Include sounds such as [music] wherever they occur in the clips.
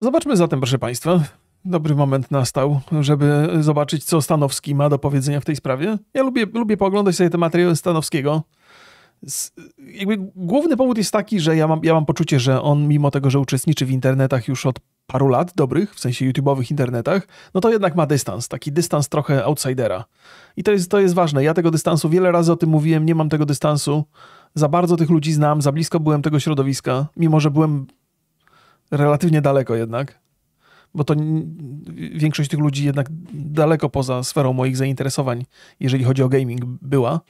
Zobaczmy zatem, proszę Państwa. Dobry moment nastał, żeby zobaczyć, co Stanowski ma do powiedzenia w tej sprawie. Ja lubię, lubię pooglądać sobie te materiały Stanowskiego. Z, jakby główny powód jest taki, że ja mam, ja mam poczucie, że on mimo tego, że uczestniczy w internetach już od paru lat dobrych, w sensie YouTube'owych internetach, no to jednak ma dystans, taki dystans trochę outsidera. I to jest, to jest ważne. Ja tego dystansu wiele razy o tym mówiłem, nie mam tego dystansu. Za bardzo tych ludzi znam, za blisko byłem tego środowiska, mimo że byłem relatywnie daleko jednak, bo to większość tych ludzi jednak daleko poza sferą moich zainteresowań, jeżeli chodzi o gaming, była.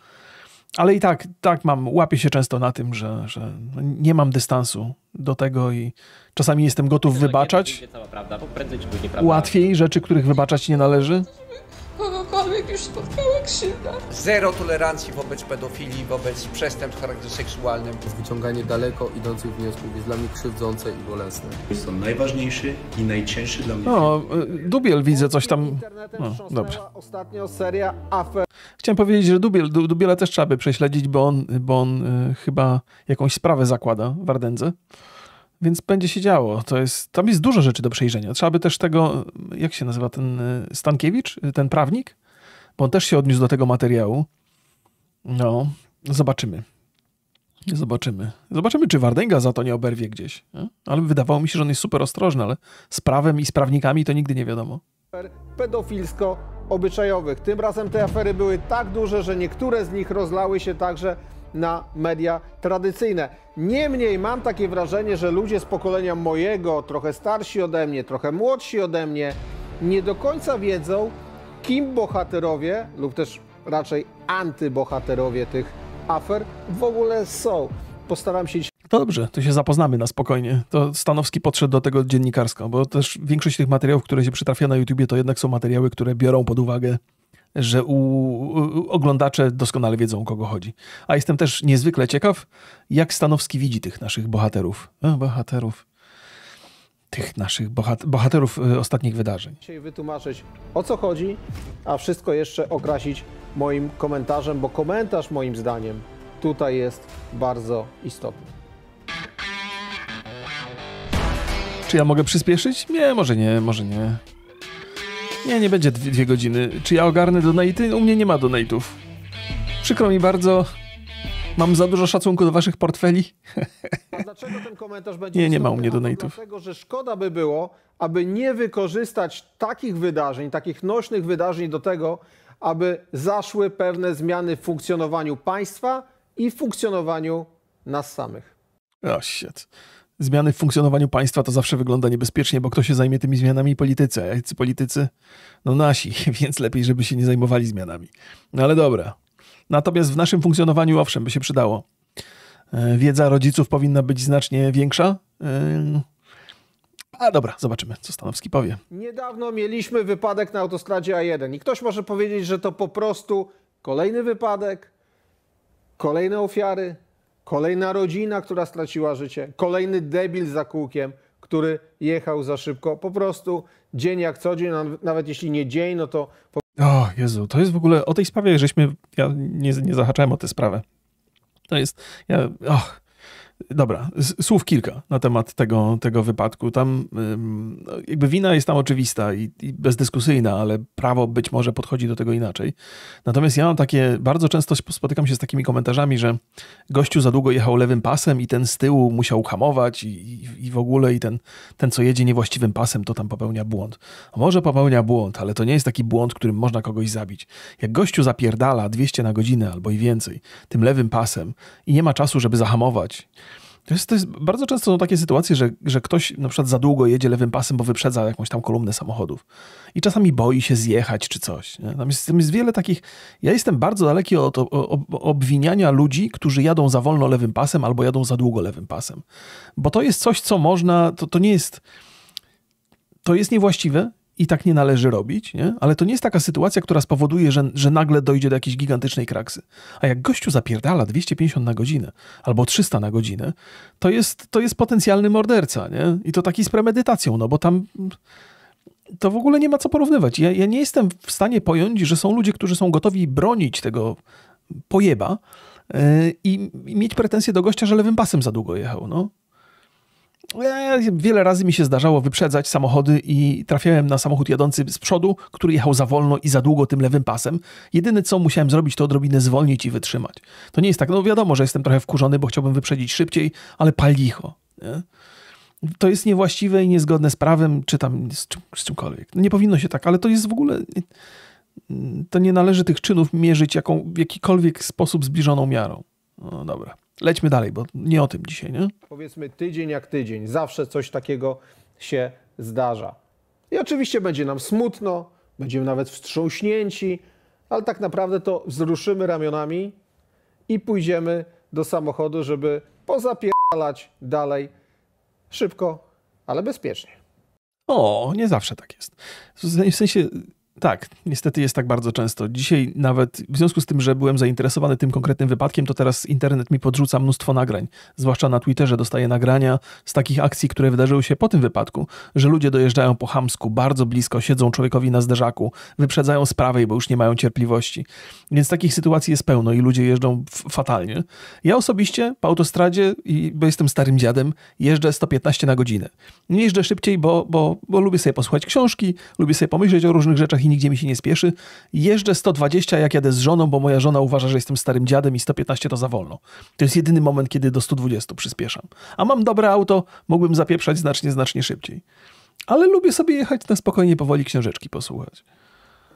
Ale i tak, tak mam, łapię się często na tym, że, że nie mam dystansu do tego i czasami jestem gotów wybaczać. Łatwiej rzeczy, których wybaczać nie należy, kogokolwiek już spotkała krzywda. Zero tolerancji wobec pedofilii, wobec przestępstw w charakterze seksualnym. Wyciąganie daleko idących wniosków jest dla mnie krzywdzące i bolesne. Jest to najważniejszy i najcięższy dla mnie. No, y, Dubiel widzę coś tam. No, dobrze. Ostatnio seria afer. Chciałem powiedzieć, że Dubiel, Dubiela też trzeba by prześledzić, bo on, bo on y, chyba jakąś sprawę zakłada w Ardendze więc będzie się działo. To jest, tam jest dużo rzeczy do przejrzenia. Trzeba by też tego, jak się nazywa ten y, Stankiewicz, y, ten prawnik, bo on też się odniósł do tego materiału. No, zobaczymy. Zobaczymy. Zobaczymy, czy Wardęga za to nie oberwie gdzieś. Nie? Ale wydawało mi się, że on jest super ostrożny, ale z prawem i z prawnikami to nigdy nie wiadomo. Pedofilsko-obyczajowych. Tym razem te afery były tak duże, że niektóre z nich rozlały się także na media tradycyjne. Niemniej mam takie wrażenie, że ludzie z pokolenia mojego, trochę starsi ode mnie, trochę młodsi ode mnie, nie do końca wiedzą, kim bohaterowie, lub też raczej antybohaterowie tych afer w ogóle są. Postaram się to dobrze, to się zapoznamy na spokojnie. To Stanowski podszedł do tego dziennikarsko, bo też większość tych materiałów, które się przytrafia na YouTubie, to jednak są materiały, które biorą pod uwagę że u, u, oglądacze doskonale wiedzą, o kogo chodzi. A jestem też niezwykle ciekaw, jak Stanowski widzi tych naszych bohaterów. E, bohaterów. Tych naszych bohat bohaterów e, ostatnich wydarzeń. Dzisiaj wytłumaczyć, o co chodzi, a wszystko jeszcze okrasić moim komentarzem, bo komentarz moim zdaniem tutaj jest bardzo istotny. Czy ja mogę przyspieszyć? Nie, może nie, może nie. Nie, nie będzie dwie, dwie godziny. Czy ja ogarnę donaty? U mnie nie ma donatów. Przykro mi bardzo. Mam za dużo szacunku do waszych portfeli. A dlaczego ten komentarz będzie Nie, nie ma u mnie donatów. Dlatego, że szkoda by było, aby nie wykorzystać takich wydarzeń, takich nośnych wydarzeń do tego, aby zaszły pewne zmiany w funkcjonowaniu państwa i w funkcjonowaniu nas samych. O, shit zmiany w funkcjonowaniu państwa to zawsze wygląda niebezpiecznie, bo kto się zajmie tymi zmianami? Politycy. A jacy politycy? No nasi, [laughs] więc lepiej, żeby się nie zajmowali zmianami. No ale dobra. Natomiast w naszym funkcjonowaniu owszem, by się przydało. E, wiedza rodziców powinna być znacznie większa. E, a dobra, zobaczymy, co Stanowski powie. Niedawno mieliśmy wypadek na autostradzie A1 i ktoś może powiedzieć, że to po prostu kolejny wypadek, kolejne ofiary, kolejna rodzina, która straciła życie, kolejny debil za kółkiem, który jechał za szybko. Po prostu dzień jak co dzień, nawet jeśli nie dzień, no to... O Jezu, to jest w ogóle o tej sprawie, żeśmy... Ja nie, nie zahaczałem o tę sprawę. To jest... Ja, och, Dobra, słów kilka na temat tego, tego wypadku. Tam no, jakby wina jest tam oczywista i, i, bezdyskusyjna, ale prawo być może podchodzi do tego inaczej. Natomiast ja mam takie, bardzo często spotykam się z takimi komentarzami, że gościu za długo jechał lewym pasem i ten z tyłu musiał hamować i, i, i w ogóle i ten, ten, co jedzie niewłaściwym pasem, to tam popełnia błąd. może popełnia błąd, ale to nie jest taki błąd, którym można kogoś zabić. Jak gościu zapierdala 200 na godzinę albo i więcej tym lewym pasem i nie ma czasu, żeby zahamować, to jest, to jest, bardzo często są takie sytuacje, że, że ktoś na przykład za długo jedzie lewym pasem, bo wyprzedza jakąś tam kolumnę samochodów. I czasami boi się zjechać czy coś. Nie? Tam jest, tam jest wiele takich. Ja jestem bardzo daleki od obwiniania ludzi, którzy jadą za wolno lewym pasem albo jadą za długo lewym pasem. Bo to jest coś, co można. To, to nie jest. To jest niewłaściwe, i tak nie należy robić, nie? ale to nie jest taka sytuacja, która spowoduje, że, że nagle dojdzie do jakiejś gigantycznej kraksy. A jak gościu zapierdala 250 na godzinę albo 300 na godzinę, to jest, to jest potencjalny morderca nie? i to taki z premedytacją, no bo tam to w ogóle nie ma co porównywać. Ja, ja nie jestem w stanie pojąć, że są ludzie, którzy są gotowi bronić tego pojeba, e, i, mieć pretensje do gościa, że lewym pasem za długo jechał. No. E, wiele razy mi się zdarzało wyprzedzać samochody i trafiałem na samochód jadący z przodu, który jechał za wolno i za długo tym lewym pasem. Jedyne co musiałem zrobić, to odrobinę zwolnić i wytrzymać. To nie jest tak, no wiadomo, że jestem trochę wkurzony, bo chciałbym wyprzedzić szybciej, ale pali Nie? To jest niewłaściwe i niezgodne z prawem, czy tam z, czym, z czymkolwiek. Nie powinno się tak, ale to jest w ogóle. To nie należy tych czynów mierzyć jaką, w jakikolwiek sposób zbliżoną miarą. No dobra lećmy dalej, bo nie o tym dzisiaj, nie? Powiedzmy tydzień jak tydzień, zawsze coś takiego się zdarza. I oczywiście będzie nam smutno, będziemy nawet wstrząśnięci, ale tak naprawdę to wzruszymy ramionami i pójdziemy do samochodu, żeby pozapierdalać dalej szybko, ale bezpiecznie. O, nie zawsze tak jest. W sensie tak, niestety jest tak bardzo często. Dzisiaj nawet w związku z tym, że byłem zainteresowany tym konkretnym wypadkiem, to teraz internet mi podrzuca mnóstwo nagrań. Zwłaszcza na Twitterze dostaję nagrania z takich akcji, które wydarzyły się po tym wypadku, że ludzie dojeżdżają po hamsku, bardzo blisko, siedzą człowiekowi na zderzaku, wyprzedzają z prawej, bo już nie mają cierpliwości. Więc takich sytuacji jest pełno i ludzie jeżdżą fatalnie. Ja osobiście po autostradzie, bo jestem starym dziadem, jeżdżę 115 na godzinę. Nie jeżdżę szybciej, bo, bo, bo lubię sobie posłuchać książki, lubię sobie pomyśleć o różnych rzeczach i nigdzie mi się nie spieszy. Jeżdżę 120, jak jadę z żoną, bo moja żona uważa, że jestem starym dziadem i 115 to za wolno. To jest jedyny moment, kiedy do 120 przyspieszam. A mam dobre auto, mógłbym zapieprzać znacznie, znacznie szybciej. Ale lubię sobie jechać na spokojnie, powoli książeczki posłuchać.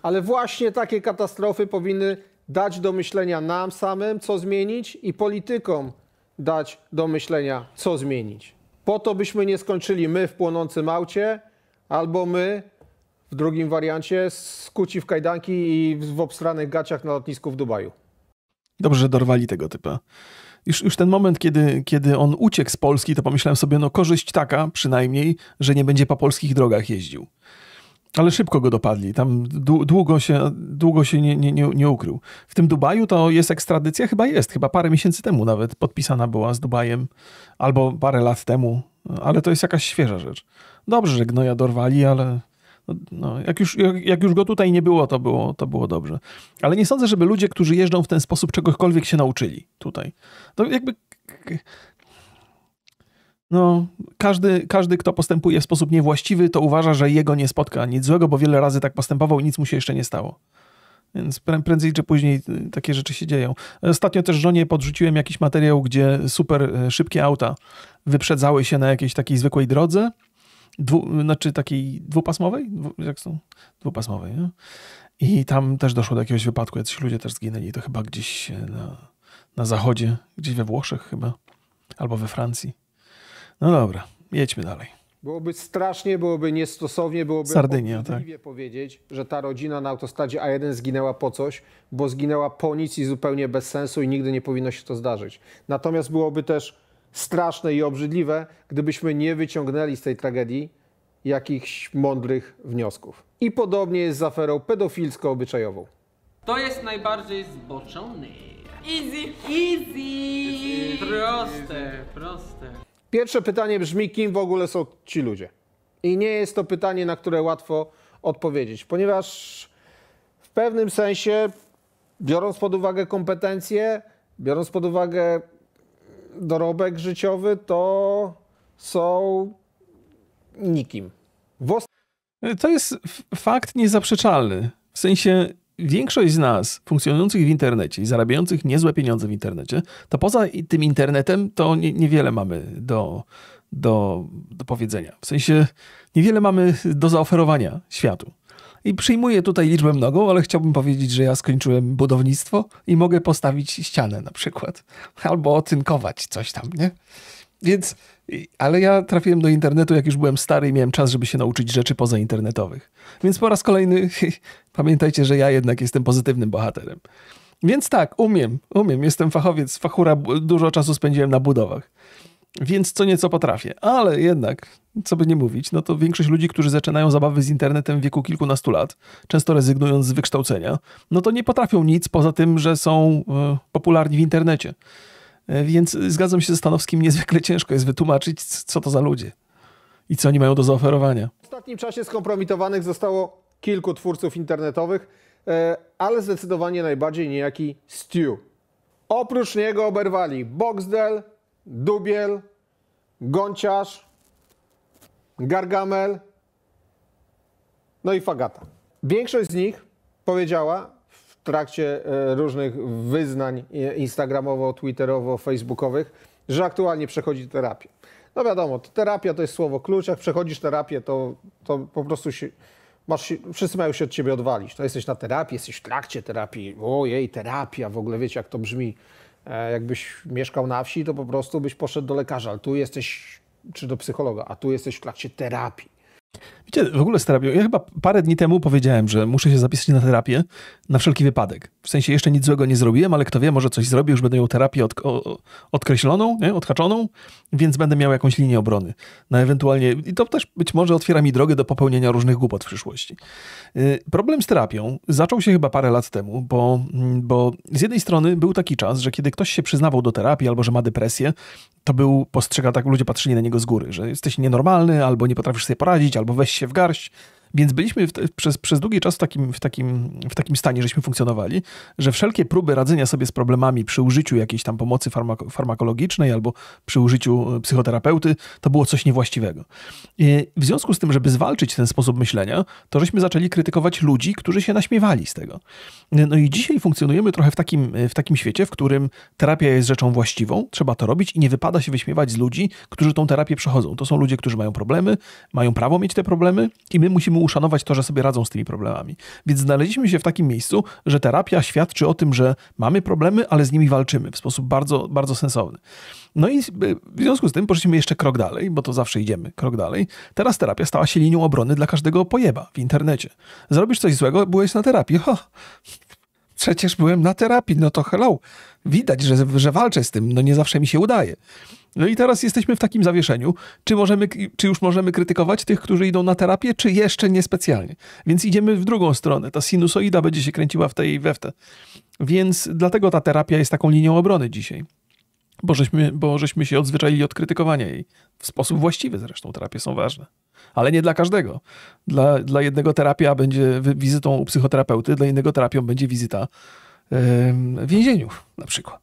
Ale właśnie takie katastrofy powinny dać do myślenia nam samym, co zmienić i politykom dać do myślenia, co zmienić. Po to byśmy nie skończyli my w płonącym aucie, albo my w drugim wariancie skuci w kajdanki i w obstranych gaciach na lotnisku w Dubaju. Dobrze, że dorwali tego typa. Już, już ten moment, kiedy, kiedy on uciekł z Polski, to pomyślałem sobie, no korzyść taka przynajmniej, że nie będzie po polskich drogach jeździł. Ale szybko go dopadli. Tam długo się, długo się nie, nie, nie, nie ukrył. W tym Dubaju to jest ekstradycja? Chyba jest. Chyba parę miesięcy temu nawet podpisana była z Dubajem, albo parę lat temu. Ale to jest jakaś świeża rzecz. Dobrze, że Gnoja dorwali, ale no, no, jak, już, jak, jak, już go tutaj nie było to, było, to było dobrze. Ale nie sądzę, żeby ludzie, którzy jeżdżą w ten sposób, czegokolwiek się nauczyli tutaj. To jakby. No, każdy, każdy, kto postępuje w sposób niewłaściwy, to uważa, że jego nie spotka nic złego, bo wiele razy tak postępował i nic mu się jeszcze nie stało. Więc prędzej czy później y, takie rzeczy się dzieją. Ostatnio też żonie podrzuciłem jakiś materiał, gdzie super y, szybkie auta wyprzedzały się na jakiejś takiej zwykłej drodze dwu, znaczy takiej dwupasmowej, dwu, jak są? Dwupasmowej, nie? I tam też doszło do jakiegoś wypadku, jacyś ludzie też zginęli, to chyba gdzieś e, na, na zachodzie, gdzieś we Włoszech chyba, albo we Francji. No dobra, jedźmy dalej. Byłoby strasznie, byłoby niestosownie, byłoby Sardynia, tak. powiedzieć, że ta rodzina na autostradzie A1 zginęła po coś, bo zginęła po nic i zupełnie bez sensu i nigdy nie powinno się to zdarzyć. Natomiast byłoby też straszne i obrzydliwe, gdybyśmy nie wyciągnęli z tej tragedii jakichś mądrych wniosków. I podobnie jest z aferą pedofilsko-obyczajową. To jest najbardziej zboczony. Easy. Easy. Proste, proste. Pierwsze pytanie brzmi, kim w ogóle są ci ludzie? I nie jest to pytanie, na które łatwo odpowiedzieć, ponieważ w pewnym sensie, biorąc pod uwagę kompetencje, biorąc pod uwagę dorobek życiowy to są nikim. To jest fakt niezaprzeczalny. W sensie większość z nas funkcjonujących w internecie i zarabiających niezłe pieniądze w internecie, to poza tym internetem to nie, niewiele mamy do, do, do powiedzenia. W sensie niewiele mamy do zaoferowania światu. I przyjmuję tutaj liczbę mnogą, ale chciałbym powiedzieć, że ja skończyłem budownictwo i mogę postawić ścianę na przykład. Albo otynkować coś tam, nie? Więc, ale ja trafiłem do internetu, jak już byłem stary i miałem czas, żeby się nauczyć rzeczy pozainternetowych. Więc po raz kolejny [laughs] pamiętajcie, że ja jednak jestem pozytywnym bohaterem. Więc tak, umiem, umiem. Jestem fachowiec, fachura, dużo czasu spędziłem na budowach. Więc co nieco potrafię, ale jednak co by nie mówić, no to większość ludzi, którzy zaczynają zabawy z internetem w wieku kilkunastu lat, często rezygnując z wykształcenia, no to nie potrafią nic poza tym, że są e, popularni w internecie. E, więc zgadzam się ze Stanowskim, niezwykle [laughs] ciężko jest wytłumaczyć, co to za ludzie i co oni mają do zaoferowania. W ostatnim czasie skompromitowanych zostało kilku twórców internetowych, e, ale zdecydowanie najbardziej niejaki Stew. Oprócz niego oberwali Boxdel, Dubiel, Gonciarz, Gargamel, no i Fagata. Większość z nich powiedziała w trakcie e, różnych wyznań instagramowo, twitterowo, facebookowych, że aktualnie przechodzi terapię. No wiadomo, terapia to jest słowo klucz. Jak przechodzisz terapię, to, to po prostu się, masz się, wszyscy mają się od ciebie odwalić. To jesteś na terapii, jesteś w trakcie terapii. Ojej, terapia, w ogóle wiecie, jak to brzmi. E, jakbyś mieszkał na wsi, to po prostu byś poszedł do lekarza, ale tu jesteś czy do psychologa, a tu jesteś w trakcie terapii. Wiecie, w ogóle z terapią, ja chyba parę dni temu powiedziałem, że muszę się zapisać na terapię na wszelki wypadek. W sensie jeszcze nic złego nie zrobiłem, ale kto wie, może coś zrobię, już będę miał terapię od, o, odkreśloną, nie? odhaczoną, więc będę miał jakąś linię obrony. Na no, ewentualnie, i to też być może otwiera mi drogę do popełnienia różnych głupot w przyszłości. Y, problem z terapią zaczął się chyba parę lat temu, bo, mm, bo z jednej strony był taki czas, że kiedy ktoś się przyznawał do terapii albo że ma depresję, to był postrzega tak, ludzie patrzyli na niego z góry, że jesteś nienormalny albo nie potrafisz sobie poradzić, albo weź się w garść, więc byliśmy w, przez, przez długi czas w takim, w, takim, w takim stanie, żeśmy funkcjonowali, że wszelkie próby radzenia sobie z problemami przy użyciu jakiejś tam pomocy farmako farmakologicznej albo przy użyciu e, psychoterapeuty, to było coś niewłaściwego. E, w związku z tym, żeby zwalczyć ten sposób myślenia, to żeśmy zaczęli krytykować ludzi, którzy się naśmiewali z tego. E, no i dzisiaj funkcjonujemy trochę w takim, w takim świecie, w którym terapia jest rzeczą właściwą, trzeba to robić i nie wypada się wyśmiewać z ludzi, którzy tą terapię przechodzą. To są ludzie, którzy mają problemy, mają prawo mieć te problemy i my musimy uszanować to, że sobie radzą z tymi problemami. Więc znaleźliśmy się w takim miejscu, że terapia świadczy o tym, że mamy problemy, ale z nimi walczymy w sposób bardzo, bardzo sensowny. No i y, w związku z tym poszliśmy jeszcze krok dalej, bo to zawsze idziemy krok dalej. Teraz terapia stała się linią obrony dla każdego pojeba w internecie. Zrobisz coś złego, byłeś na terapii. Ho, przecież byłem na terapii, no to hello. Widać, że, że walczę z tym, no nie zawsze mi się udaje. No i teraz jesteśmy w takim zawieszeniu, czy, możemy, czy już możemy krytykować tych, którzy idą na terapię, czy jeszcze niespecjalnie. Więc idziemy w drugą stronę. Ta sinusoida będzie się kręciła w tej i we w te. Więc dlatego ta terapia jest taką linią obrony dzisiaj. Bo żeśmy, bo żeśmy się odzwyczaili od krytykowania jej. W sposób właściwy zresztą terapie są ważne. Ale nie dla każdego. Dla, dla jednego terapia będzie wizytą u psychoterapeuty, dla innego terapią będzie wizyta yy, w więzieniu na przykład.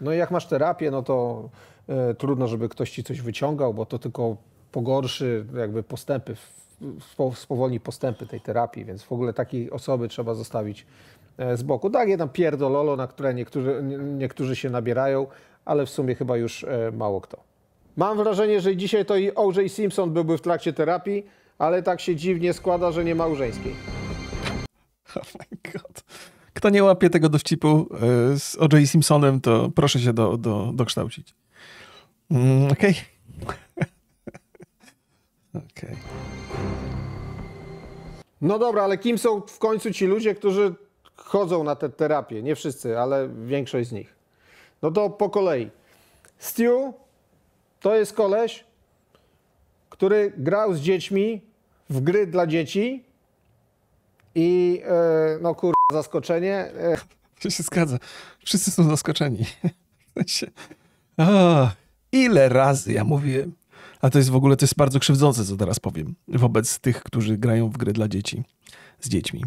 No i jak masz terapię, no to E, trudno, żeby ktoś ci coś wyciągał, bo to tylko pogorszy jakby postępy, spowolni postępy tej terapii, więc w ogóle takiej osoby trzeba zostawić e, z boku. Tak, jedna pierdololo, na które niektórzy, niektórzy się nabierają, ale w sumie chyba już e, mało kto. Mam wrażenie, że dzisiaj to i O.J. Simpson byłby w trakcie terapii, ale tak się dziwnie składa, że nie ma Urzeńskiej. [laughs] Oh my god. Kto nie łapie tego dowcipu z O.J. Simpsonem, to proszę się do, do, dokształcić. Mm, okej, [laughs] Okej. No dobra, ale kim są w końcu ci ludzie, którzy chodzą na tę terapię? Nie wszyscy, ale większość z nich. No to po kolei. Stu to jest koleś, który grał z dziećmi w gry dla dzieci i yy, no kur... zaskoczenie. E. To się zgadza. Wszyscy są zaskoczeni. O, [laughs] Ile razy ja mówiłem. A to jest w ogóle, to jest bardzo krzywdzące, co teraz powiem, wobec tych, którzy grają w gry dla dzieci, z dziećmi.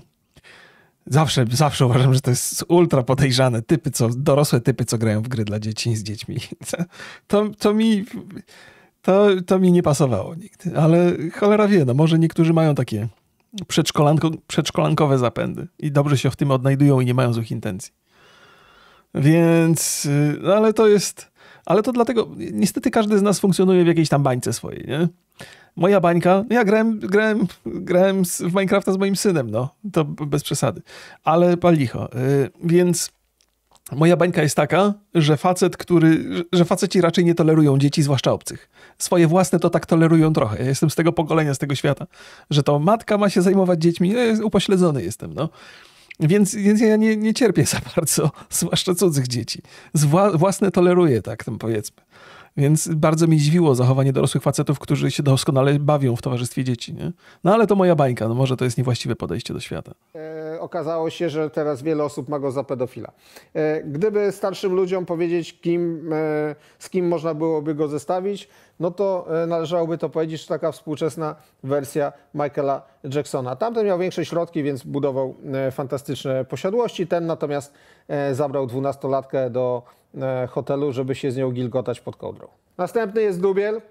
Zawsze, zawsze uważam, że to jest ultra podejrzane. Typy, co, dorosłe typy, co grają w gry dla dzieci z dziećmi. [laughs] To, to, mi, to, to mi nie pasowało nigdy. Ale cholera wie, no może niektórzy mają takie przedszkolanko, przedszkolankowe zapędy i dobrze się w tym odnajdują i nie mają złych intencji. Więc, y, no ale to jest, ale to dlatego, niestety każdy z nas funkcjonuje w jakiejś tam bańce swojej, nie? Moja bańka, no ja grałem, grałem, grałem w Minecrafta z moim synem, no, to bez przesady. Ale pal licho. Y, więc moja bańka jest taka, że facet, który, że faceci raczej nie tolerują dzieci, zwłaszcza obcych. Swoje własne to tak tolerują trochę. Ja jestem z tego pokolenia, z tego świata, że to matka ma się zajmować dziećmi. Ja upośledzony jestem, no. Więc, więc ja nie, nie cierpię za bardzo, [laughs] zwłaszcza cudzych dzieci. Zwa, własne toleruję, tak tam powiedzmy. Więc bardzo mi dziwiło zachowanie dorosłych facetów, którzy się doskonale bawią w towarzystwie dzieci. Nie? No ale to moja bańka, no może to jest niewłaściwe podejście do świata. E, okazało się, że teraz wiele osób ma go za pedofila. E, gdyby starszym ludziom powiedzieć, kim, e, z kim można byłoby go zestawić, no to e, należałoby to powiedzieć, że taka współczesna wersja Michaela Jacksona. Tamten miał większe środki, więc budował e, fantastyczne posiadłości. Ten natomiast e, zabrał dwunastolatkę do E, hotelu, żeby się z nią gilgotać pod kołdrą. Następny jest Dubiel.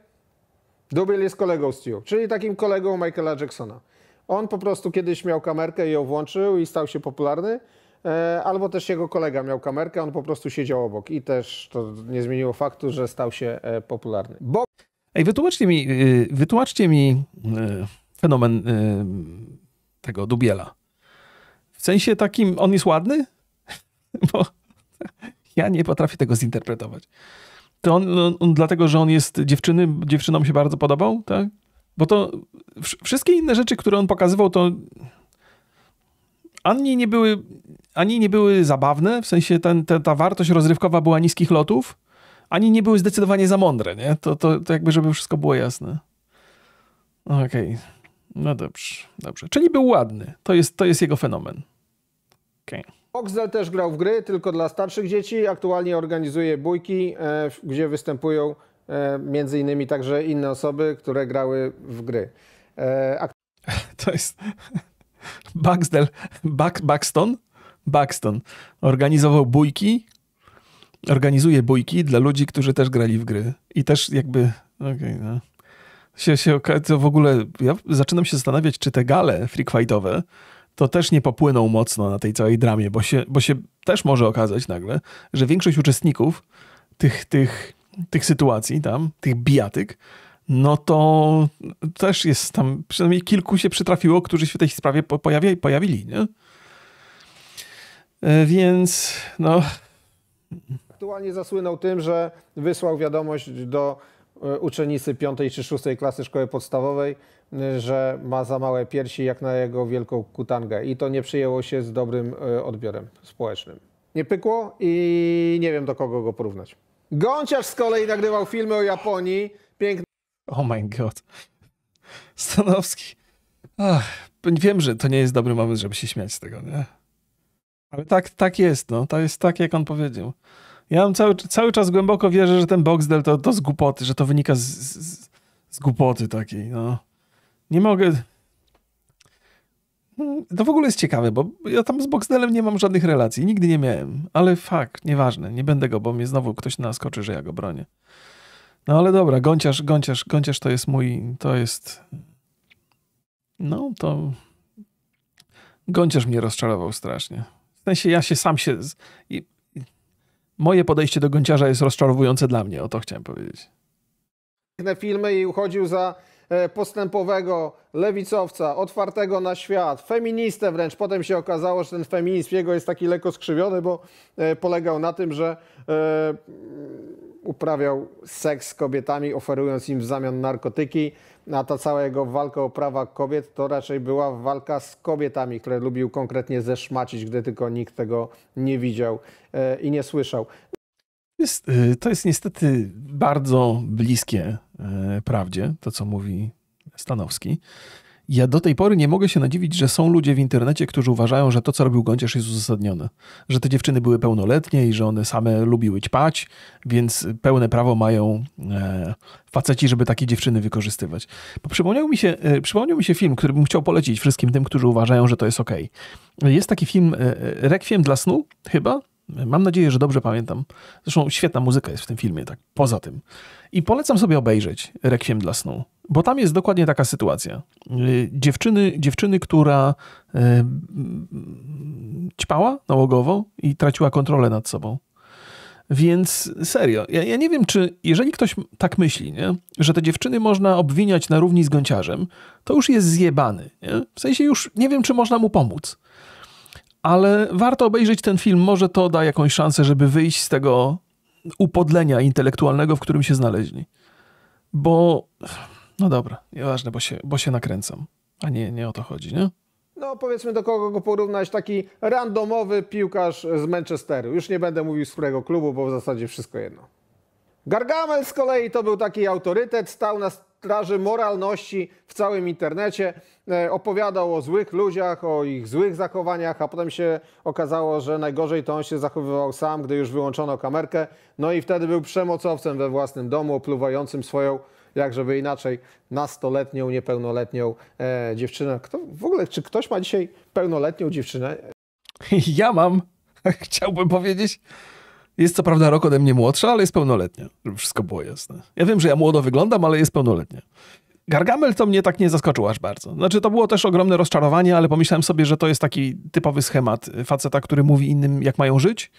Dubiel jest kolegą Stu, czyli takim kolegą Michaela Jacksona. On po prostu kiedyś miał kamerkę i ją włączył i stał się popularny. E, albo też jego kolega miał kamerkę, on po prostu siedział obok i też to nie zmieniło faktu, że stał się e, popularny. Bo... Ej, wytłumaczcie mi, y, wytłumaczcie mi y, fenomen y, tego Dubiela. W sensie takim, on jest ładny? [laughs] Bo [laughs] ja nie potrafię tego zinterpretować. To on, on, no, on dlatego, że on jest dziewczyny, dziewczynom się bardzo podobał, tak? Bo to wszystkie inne rzeczy, które on pokazywał, to ani nie były, ani nie były zabawne, w sensie ten, ten, ta wartość rozrywkowa była niskich lotów, ani nie były zdecydowanie za mądre, nie? To, to, to jakby, żeby wszystko było jasne. Okej, okay. no dobrze, dobrze. Czyli był ładny, to jest, to jest jego fenomen. Okej. Okay. Oxdel też grał w gry tylko dla starszych dzieci. Aktualnie organizuje bójki, e, gdzie występują e, między innymi także inne osoby, które grały w gry. E, [laughs] to jest [laughs] Baxdel, Back, Baxton? Baxton. Organizował bójki, organizuje bójki dla ludzi, którzy też grali w gry. I też jakby, okej, okay, no. Się, się, to w ogóle, ja zaczynam się zastanawiać, czy te gale freak to też nie popłyną mocno na tej całej dramie, bo się, bo się też może okazać nagle, że większość uczestników tych, tych, tych sytuacji tam, tych bijatyk, no to też jest tam, przynajmniej kilku się przytrafiło, którzy się w tej sprawie pojawia, pojawili, nie? E, więc, no... Aktualnie zasłynął tym, że wysłał wiadomość do e, uczennicy piątej czy szóstej klasy szkoły podstawowej, że ma za małe piersi jak na jego wielką kutangę i to nie przyjęło się z dobrym e, odbiorem społecznym. Nie pykło i nie wiem do kogo go porównać. Gąciarz z kolei nagrywał filmy o Japonii. piękny Oh my god. Stanowski. Ach, wiem, że to nie jest dobry moment, żeby się śmiać z tego, nie? Ale tak, tak jest, no. To jest tak, jak on powiedział. Ja mam cały, cały czas głęboko wierzę, że ten Boxdel to, to z głupoty, że to wynika z, z, z głupoty takiej, no nie mogę. No, to w ogóle jest ciekawe, bo ja tam z Boxdelem nie mam żadnych relacji. Nigdy nie miałem. Ale fakt, nieważne. Nie będę go, bo mnie znowu ktoś naskoczy, że ja go bronię. No ale dobra, gąciarz, gąciarz, gąciarz to jest mój, to jest... No to... Gąciarz mnie rozczarował strasznie. W sensie ja się sam się... I... Moje podejście do gąciarza jest rozczarowujące dla mnie, o to chciałem powiedzieć. Na filmy i uchodził za E, postępowego lewicowca, otwartego na świat, feministę wręcz. Potem się okazało, że ten feminizm jego jest taki lekko skrzywiony, bo e, polegał na tym, że e, uprawiał seks z kobietami, oferując im w zamian narkotyki, a ta cała jego walka o prawa kobiet to raczej była walka z kobietami, które lubił konkretnie zeszmacić, gdy tylko nikt tego nie widział i nie słyszał jest, y, to jest niestety bardzo bliskie y, prawdzie, to co mówi Stanowski. Ja do tej pory nie mogę się nadziwić, że są ludzie w internecie, którzy uważają, że to, co robił Gąciarz, jest uzasadnione. Że te dziewczyny były pełnoletnie i że one same lubiły ćpać, więc pełne prawo mają e, faceci, żeby takie dziewczyny wykorzystywać. Bo przypomniał mi, się, e, przypomniał mi się film, który bym chciał polecić wszystkim tym, którzy uważają, że to jest ok. Jest taki film e, e, Rekwiem dla snu, chyba, Mam nadzieję, że dobrze pamiętam. Zresztą świetna muzyka jest w tym filmie, tak poza tym. I polecam sobie obejrzeć Rekwiem dla snu, bo tam jest dokładnie taka sytuacja. Y, dziewczyny, dziewczyny która yy, ćpała nałogowo i traciła kontrolę nad sobą. Więc serio, ja, ja, nie wiem, czy jeżeli ktoś tak myśli, nie? że te dziewczyny można obwiniać na równi z gąciarzem, to już jest zjebany. Nie? W sensie już nie wiem, czy można mu pomóc ale warto obejrzeć ten film, może to da jakąś szansę, żeby wyjść z tego upodlenia intelektualnego, w którym się znaleźli. Bo, no dobra, nieważne, bo się, bo się nakręcam, a nie, nie o to chodzi, nie? no powiedzmy do kogo go porównać, taki randomowy piłkarz z Manchesteru. Już nie będę mówił z którego klubu, bo w zasadzie wszystko jedno. Gargamel z kolei to był taki autorytet, stał na straży moralności w całym internecie. E, opowiadał o złych ludziach, o ich złych zachowaniach, a potem się okazało, że najgorzej to on się zachowywał sam, gdy już wyłączono kamerkę. No i wtedy był przemocowcem we własnym domu, opluwającym swoją jak żeby inaczej, nastoletnią, niepełnoletnią e, dziewczynę. Kto, w ogóle, czy ktoś ma dzisiaj pełnoletnią dziewczynę? [laughs] Ja mam, [laughs] chciałbym powiedzieć. Jest co prawda rok ode mnie młodsza, ale jest pełnoletnia, żeby wszystko było jasne. Ja wiem, że ja młodo wyglądam, ale jest pełnoletnia. Gargamel to mnie tak nie zaskoczył aż bardzo. Znaczy, to było też ogromne rozczarowanie, ale pomyślałem sobie, że to jest taki typowy schemat faceta, który mówi innym, jak mają żyć,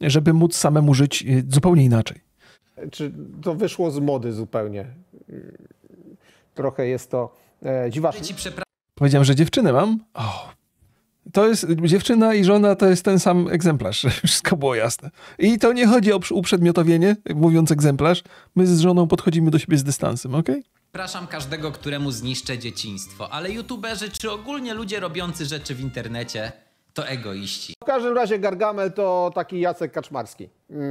żeby móc samemu żyć y, zupełnie inaczej. Czy to wyszło z mody zupełnie? Trochę jest to e, dziwaczne. Powiedziałem, że dziewczynę mam. To jest dziewczyna i żona to jest ten sam egzemplarz. [laughs] Wszystko było jasne. I to nie chodzi o uprzedmiotowienie, mówiąc egzemplarz. My z żoną podchodzimy do siebie z dystansem, ok? Przepraszam każdego, któremu zniszczę dzieciństwo, ale youtuberzy czy ogólnie ludzie robiący rzeczy w internecie to egoiści. W każdym razie Gargamel to taki Jacek Kaczmarski. Mm,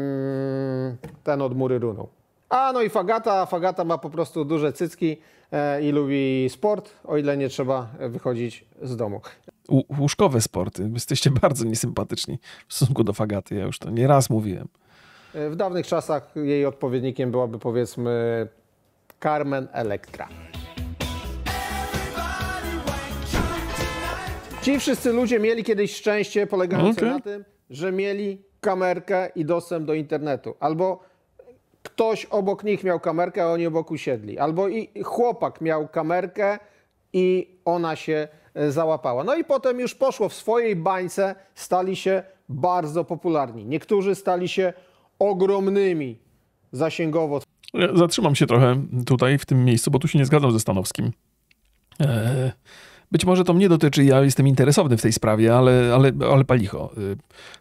ten od mury runął. A no i Fagata, Fagata ma po prostu duże cycki. E, i lubi sport, o ile nie trzeba wychodzić z domu. Łóżkowe sporty. Jesteście [laughs] bardzo niesympatyczni w stosunku do Fagaty. Ja już to nie raz mówiłem. E, w dawnych czasach jej odpowiednikiem byłaby powiedzmy Carmen Electra. Ci wszyscy ludzie mieli kiedyś szczęście polegające okay. na tym, że mieli kamerkę i dostęp do internetu. Albo ktoś obok nich miał kamerkę, a oni obok usiedli. Albo i chłopak miał kamerkę i ona się e, załapała. No i potem już poszło w swojej bańce, stali się bardzo popularni. Niektórzy stali się ogromnymi zasięgowo. Zatrzymam się trochę tutaj w tym miejscu, bo tu się nie zgadzam ze Stanowskim. E, być może to mnie dotyczy, ja jestem interesowany w tej sprawie, ale, ale, ale palicho. E,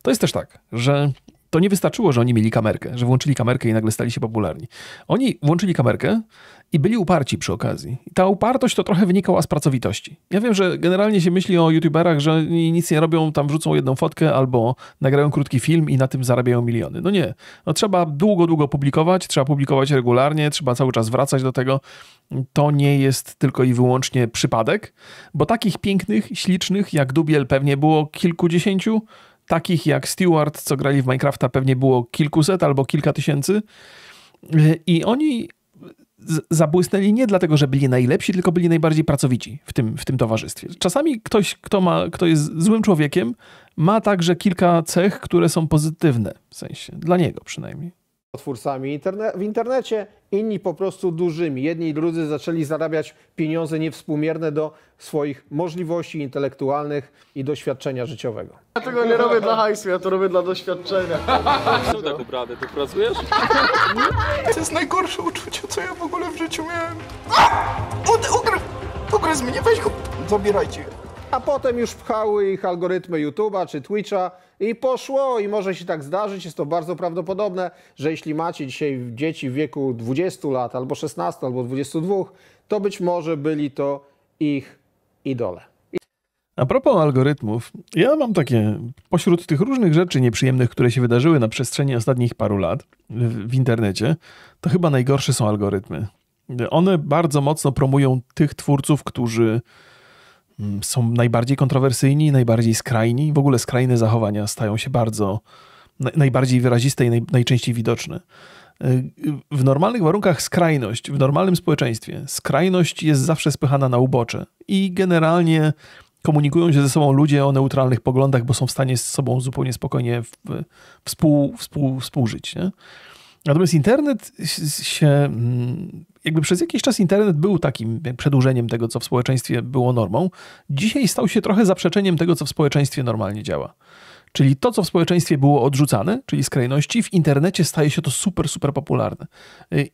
to jest też tak, że to nie wystarczyło, że oni mieli kamerkę, że włączyli kamerkę i nagle stali się popularni. Oni włączyli kamerkę i byli uparci przy okazji. I ta upartość to trochę wynikała z pracowitości. Ja wiem, że generalnie się myśli o youtuberach, że oni nic nie robią, tam wrzucą jedną fotkę albo nagrają krótki film i na tym zarabiają miliony. No nie. No trzeba długo, długo publikować, trzeba publikować regularnie, trzeba cały czas wracać do tego. To nie jest tylko i wyłącznie przypadek, bo takich pięknych, ślicznych jak Dubiel pewnie było kilkudziesięciu, Takich jak Steward, co grali w Minecrafta, pewnie było kilkuset albo kilka tysięcy. I oni zabłysnęli nie dlatego, że byli najlepsi, tylko byli najbardziej pracowici w tym, w tym towarzystwie. Czasami ktoś, kto, ma, kto jest złym człowiekiem, ma także kilka cech, które są pozytywne, w sensie dla niego przynajmniej twórcami interne w internecie, inni po prostu dużymi. Jedni i drudzy zaczęli zarabiać pieniądze niewspółmierne do swoich możliwości intelektualnych i doświadczenia życiowego. Ja tego nie robię dla hajsu, ja to robię dla doświadczenia. Co tak ubrany, ty pracujesz? To jest najgorsze uczucie, co ja w ogóle w życiu miałem. ukryj ugryz mnie, weź go, zabierajcie. A potem już pchały ich algorytmy YouTube'a czy Twitcha, i poszło i może się tak zdarzyć. Jest to bardzo prawdopodobne, że jeśli macie dzisiaj dzieci w wieku 20 lat, albo 16, albo 22, to być może byli to ich idole. A propos algorytmów, ja mam takie, pośród tych różnych rzeczy nieprzyjemnych, które się wydarzyły na przestrzeni ostatnich paru lat w, w internecie, to chyba najgorsze są algorytmy. One bardzo mocno promują tych twórców, którzy Mm, są najbardziej kontrowersyjni, najbardziej skrajni. W ogóle skrajne zachowania stają się bardzo najbardziej wyraziste i naj, najczęściej widoczne. Y, w normalnych warunkach skrajność, w normalnym społeczeństwie, skrajność jest zawsze spychana na ubocze i generalnie komunikują się ze sobą ludzie o neutralnych poglądach, bo są w stanie z sobą zupełnie spokojnie współ, współ, współżyć. Nie? Natomiast internet się mm, jakby przez jakiś czas internet był takim przedłużeniem tego, co w społeczeństwie było normą, dzisiaj stał się trochę zaprzeczeniem tego, co w społeczeństwie normalnie działa. Czyli to, co w społeczeństwie było odrzucane, czyli skrajności, w internecie staje się to super, super popularne.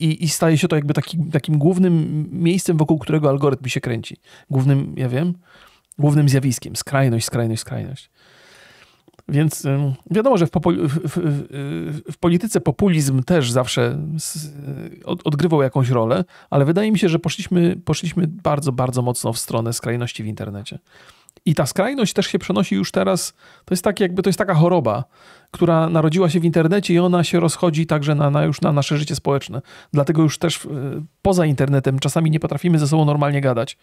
I, i staje się to jakby taki, takim głównym miejscem, wokół którego algorytm się kręci. Głównym, ja wiem, głównym zjawiskiem. Skrajność, skrajność, skrajność. Więc wiadomo, że w, w, w, w polityce populizm też zawsze od, odgrywał jakąś rolę, ale wydaje mi się, że poszliśmy, poszliśmy bardzo, bardzo mocno w stronę skrajności w internecie. I ta skrajność też się przenosi już teraz. To jest tak, jakby to jest taka choroba, która narodziła się w internecie i ona się rozchodzi także na, na już na nasze życie społeczne. Dlatego już też poza internetem czasami nie potrafimy ze sobą normalnie gadać,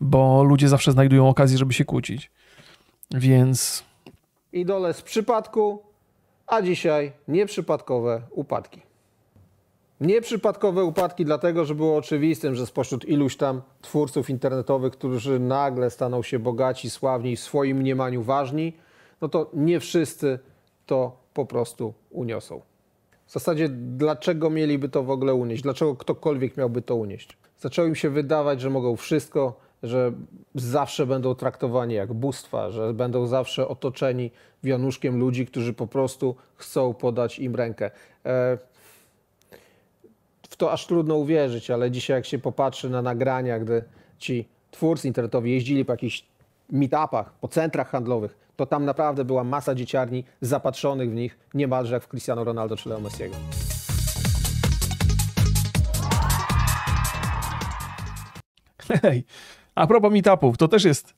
bo ludzie zawsze znajdują okazję, żeby się kłócić. Więc idole z przypadku, a dzisiaj nieprzypadkowe upadki. Nieprzypadkowe upadki, dlatego że było oczywistym, że spośród iluś tam twórców internetowych, którzy nagle staną się bogaci, sławni, w swoim mniemaniu ważni, no to nie wszyscy to po prostu uniosą. W zasadzie, dlaczego mieliby to w ogóle unieść? Dlaczego ktokolwiek miałby to unieść? Zaczęło im się wydawać, że mogą wszystko, że zawsze będą traktowani jak bóstwa, że będą zawsze otoczeni wianuszkiem ludzi, którzy po prostu chcą podać im rękę. E, w to aż trudno uwierzyć, ale dzisiaj jak się popatrzy na nagrania, gdy ci twórcy internetowi jeździli po jakichś meetupach, po centrach handlowych, to tam naprawdę była masa dzieciarni zapatrzonych w nich, niemalże jak w Cristiano Ronaldo czy Leo Messiego. Hej, a propos meetupów, to też jest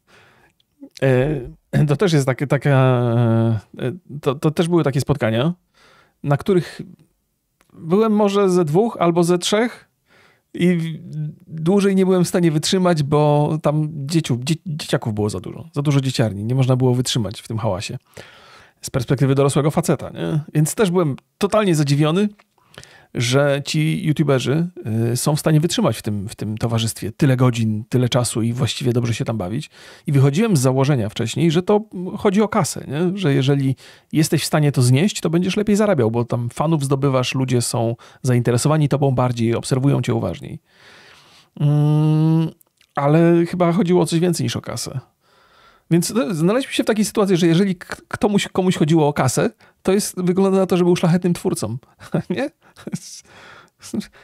e, to też jest takie, taka, e, to, to też były takie spotkania, na których byłem może ze dwóch albo ze trzech i dłużej nie byłem w stanie wytrzymać, bo tam dzie, dzieciaków było za dużo, za dużo dzieciarni, nie można było wytrzymać w tym hałasie. Z perspektywy dorosłego faceta, nie? Więc też byłem totalnie zadziwiony, że ci youtuberzy y, są w stanie wytrzymać w tym, w tym towarzystwie tyle godzin, tyle czasu i właściwie dobrze się tam bawić. I wychodziłem z założenia wcześniej, że to chodzi o kasę, nie? że jeżeli jesteś w stanie to znieść, to będziesz lepiej zarabiał, bo tam fanów zdobywasz, ludzie są zainteresowani tobą bardziej, obserwują cię uważniej. Mm, ale chyba chodziło o coś więcej niż o kasę. Więc no, znaleźliśmy się w takiej sytuacji, że jeżeli komuś, komuś chodziło o kasę, to jest, wygląda na to, że był szlachetnym twórcą. [laughs] Nie? [laughs]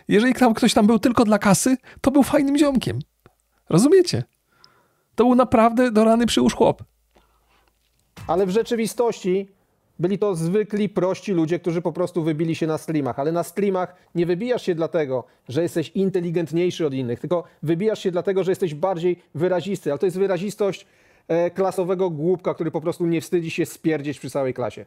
Jeżeli tam, ktoś tam był tylko dla kasy, to był fajnym ziomkiem. Rozumiecie? To był naprawdę dorany przyłóż chłop. Ale w rzeczywistości byli to zwykli, prości ludzie, którzy po prostu wybili się na streamach. Ale na streamach nie wybijasz się dlatego, że jesteś inteligentniejszy od innych, tylko wybijasz się dlatego, że jesteś bardziej wyrazisty. Ale to jest wyrazistość E, klasowego głupka, który po prostu nie wstydzi się spierdzieć przy całej klasie.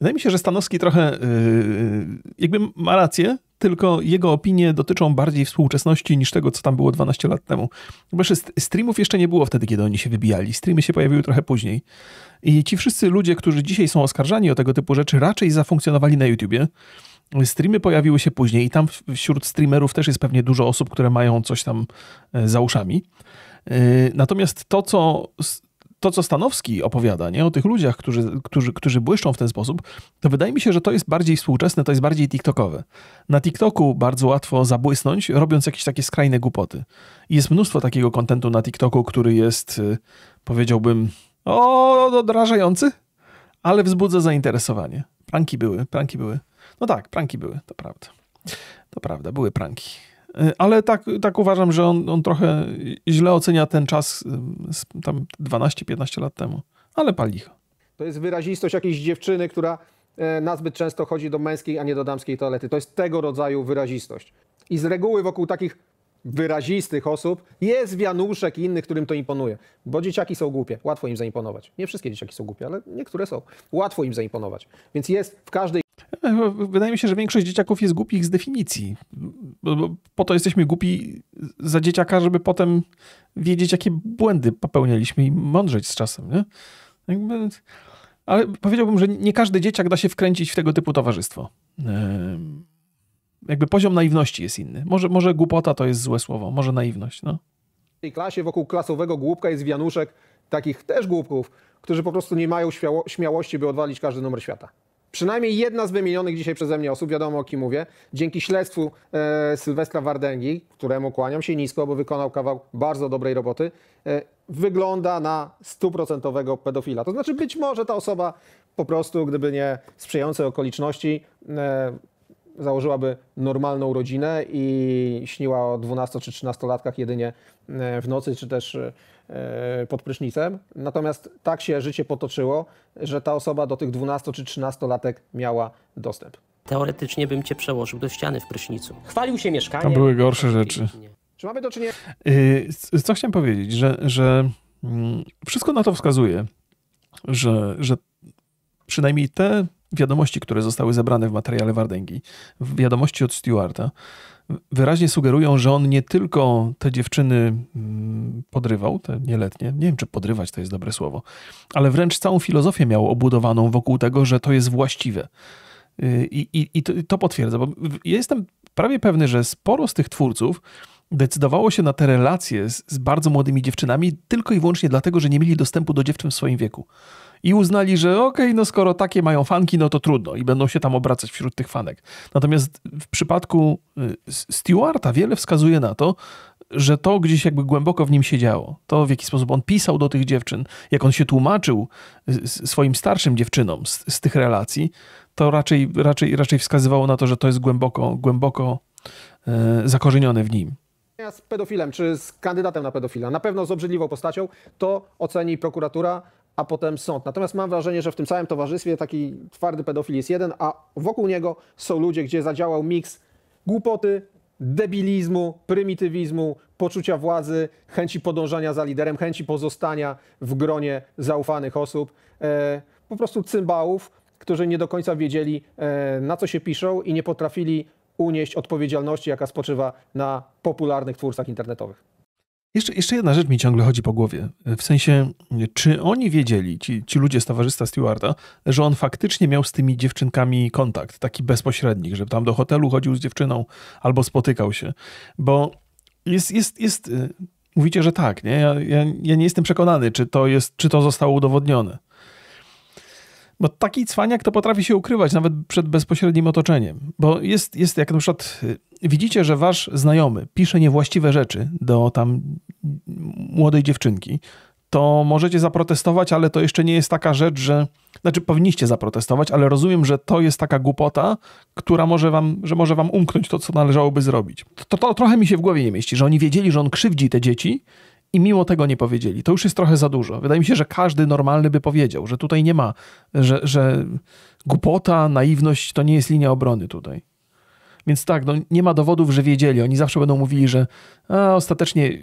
Wydaje mi się, że Stanowski trochę yy, jakby ma rację, tylko jego opinie dotyczą bardziej współczesności niż tego, co tam było 12 lat temu. Bo streamów jeszcze nie było wtedy, kiedy oni się wybijali. Streamy się pojawiły trochę później. I ci wszyscy ludzie, którzy dzisiaj są oskarżani o tego typu rzeczy, raczej zafunkcjonowali na YouTubie. Streamy pojawiły się później i tam wśród streamerów też jest pewnie dużo osób, które mają coś tam za uszami. Yy, natomiast to, co to, co Stanowski opowiada nie, o tych ludziach, którzy, którzy, którzy błyszczą w ten sposób, to wydaje mi się, że to jest bardziej współczesne, to jest bardziej TikTokowe. Na TikToku bardzo łatwo zabłysnąć, robiąc jakieś takie skrajne głupoty. I jest mnóstwo takiego kontentu na TikToku, który jest, y, powiedziałbym, o, odrażający, ale wzbudza zainteresowanie. Pranki były, pranki były. No tak, pranki były, to prawda. To prawda, były pranki. E, ale tak, tak uważam, że on, on trochę źle ocenia ten czas y, tam 12-15 lat temu. Ale palicho. To jest wyrazistość jakiejś dziewczyny, która e, nazbyt często chodzi do męskiej, a nie do damskiej toalety. To jest tego rodzaju wyrazistość. I z reguły wokół takich wyrazistych osób jest wianuszek i innych, którym to imponuje. Bo dzieciaki są głupie, łatwo im zaimponować. Nie wszystkie dzieciaki są głupie, ale niektóre są. Łatwo im zaimponować. Więc jest w każdej no, wydaje mi się, że większość dzieciaków jest głupich z definicji. Po to jesteśmy głupi za dzieciaka, żeby potem wiedzieć, jakie błędy popełnialiśmy i mądrzeć z czasem. Nie? Jakby... Ale powiedziałbym, że nie każdy dzieciak da się wkręcić w tego typu towarzystwo. Jakby poziom naiwności jest inny. Może, może głupota to jest złe słowo, może naiwność. No. W tej klasie wokół klasowego głupka jest wianuszek takich też głupków, którzy po prostu nie mają śmiało śmiałości, by odwalić każdy numer świata przynajmniej jedna z wymienionych dzisiaj przeze mnie osób, wiadomo o kim mówię, dzięki śledztwu e, Sylwestra Wardęgi, któremu kłaniam się nisko, bo wykonał kawał bardzo dobrej roboty, e, wygląda na stuprocentowego pedofila. To znaczy być może ta osoba po prostu, gdyby nie sprzyjające okoliczności, e, założyłaby normalną rodzinę i śniła o 12 czy 13 latkach jedynie e, w nocy, czy też e, E, pod prysznicem. Natomiast tak się życie potoczyło, że ta osoba do tych 12 czy 13 latek miała dostęp. Teoretycznie bym cię przełożył do ściany w prysznicu. Chwalił się mieszkanie. Tam były gorsze rzeczy. Czy mamy do czynienia... Yy, co chciałem powiedzieć, że, że mm, wszystko na to wskazuje, że, że przynajmniej te wiadomości, które zostały zebrane w materiale Wardęgi, wiadomości od Stewarta, wyraźnie sugerują, że on nie tylko te dziewczyny mm, podrywał, te nieletnie, nie wiem czy podrywać to jest dobre słowo, ale wręcz całą filozofię miał obudowaną wokół tego, że to jest właściwe. Y, I, i, i to, to potwierdza, bo jestem prawie pewny, że sporo z tych twórców decydowało się na te relacje z, z, bardzo młodymi dziewczynami tylko i wyłącznie dlatego, że nie mieli dostępu do dziewczyn w swoim wieku i uznali, że okej, okay, no skoro takie mają fanki, no to trudno i będą się tam obracać wśród tych fanek. Natomiast w przypadku y, Stewarta wiele wskazuje na to, że to gdzieś jakby głęboko w nim siedziało. To w jaki sposób on pisał do tych dziewczyn, jak on się tłumaczył y, swoim starszym dziewczynom z, z tych relacji, to raczej, raczej, raczej wskazywało na to, że to jest głęboko, głęboko e, zakorzenione w nim z pedofilem, czy z kandydatem na pedofila, na pewno z obrzydliwą postacią, to oceni prokuratura, a potem sąd. Natomiast mam wrażenie, że w tym samym towarzystwie taki twardy pedofil jest jeden, a wokół niego są ludzie, gdzie zadziałał miks głupoty, debilizmu, prymitywizmu, poczucia władzy, chęci podążania za liderem, chęci pozostania w gronie zaufanych osób, e, po prostu cymbałów, którzy nie do końca wiedzieli, e, na co się piszą i nie potrafili unieść odpowiedzialności, jaka spoczywa na popularnych twórcach internetowych. Jeszcze, jeszcze jedna rzecz mi ciągle chodzi po głowie. E, w sensie, e, czy oni wiedzieli, ci, ci ludzie z towarzystwa Stewarda, że on faktycznie miał z tymi dziewczynkami kontakt, taki bezpośrednik, że tam do hotelu chodził z dziewczyną albo spotykał się. Bo jest, jest, jest e, mówicie, że tak, nie? Ja, ja, ja nie jestem przekonany, czy to, jest, czy to zostało udowodnione. Bo taki cwaniak to potrafi się ukrywać nawet przed bezpośrednim otoczeniem. Bo jest, jest jak na przykład y, widzicie, że wasz znajomy pisze niewłaściwe rzeczy do tam młodej dziewczynki, to możecie zaprotestować, ale to jeszcze nie jest taka rzecz, że. Znaczy, powinniście zaprotestować, ale rozumiem, że to jest taka głupota, która może wam, że może wam umknąć to, co należałoby zrobić. To, to, to trochę mi się w głowie nie mieści, że oni wiedzieli, że on krzywdzi te dzieci i mimo tego nie powiedzieli. To już jest trochę za dużo. Wydaje mi się, że każdy normalny by powiedział, że tutaj nie ma, że, że głupota, naiwność to nie jest linia obrony tutaj. Więc tak, no, nie ma dowodów, że wiedzieli. Oni zawsze będą mówili, że a, ostatecznie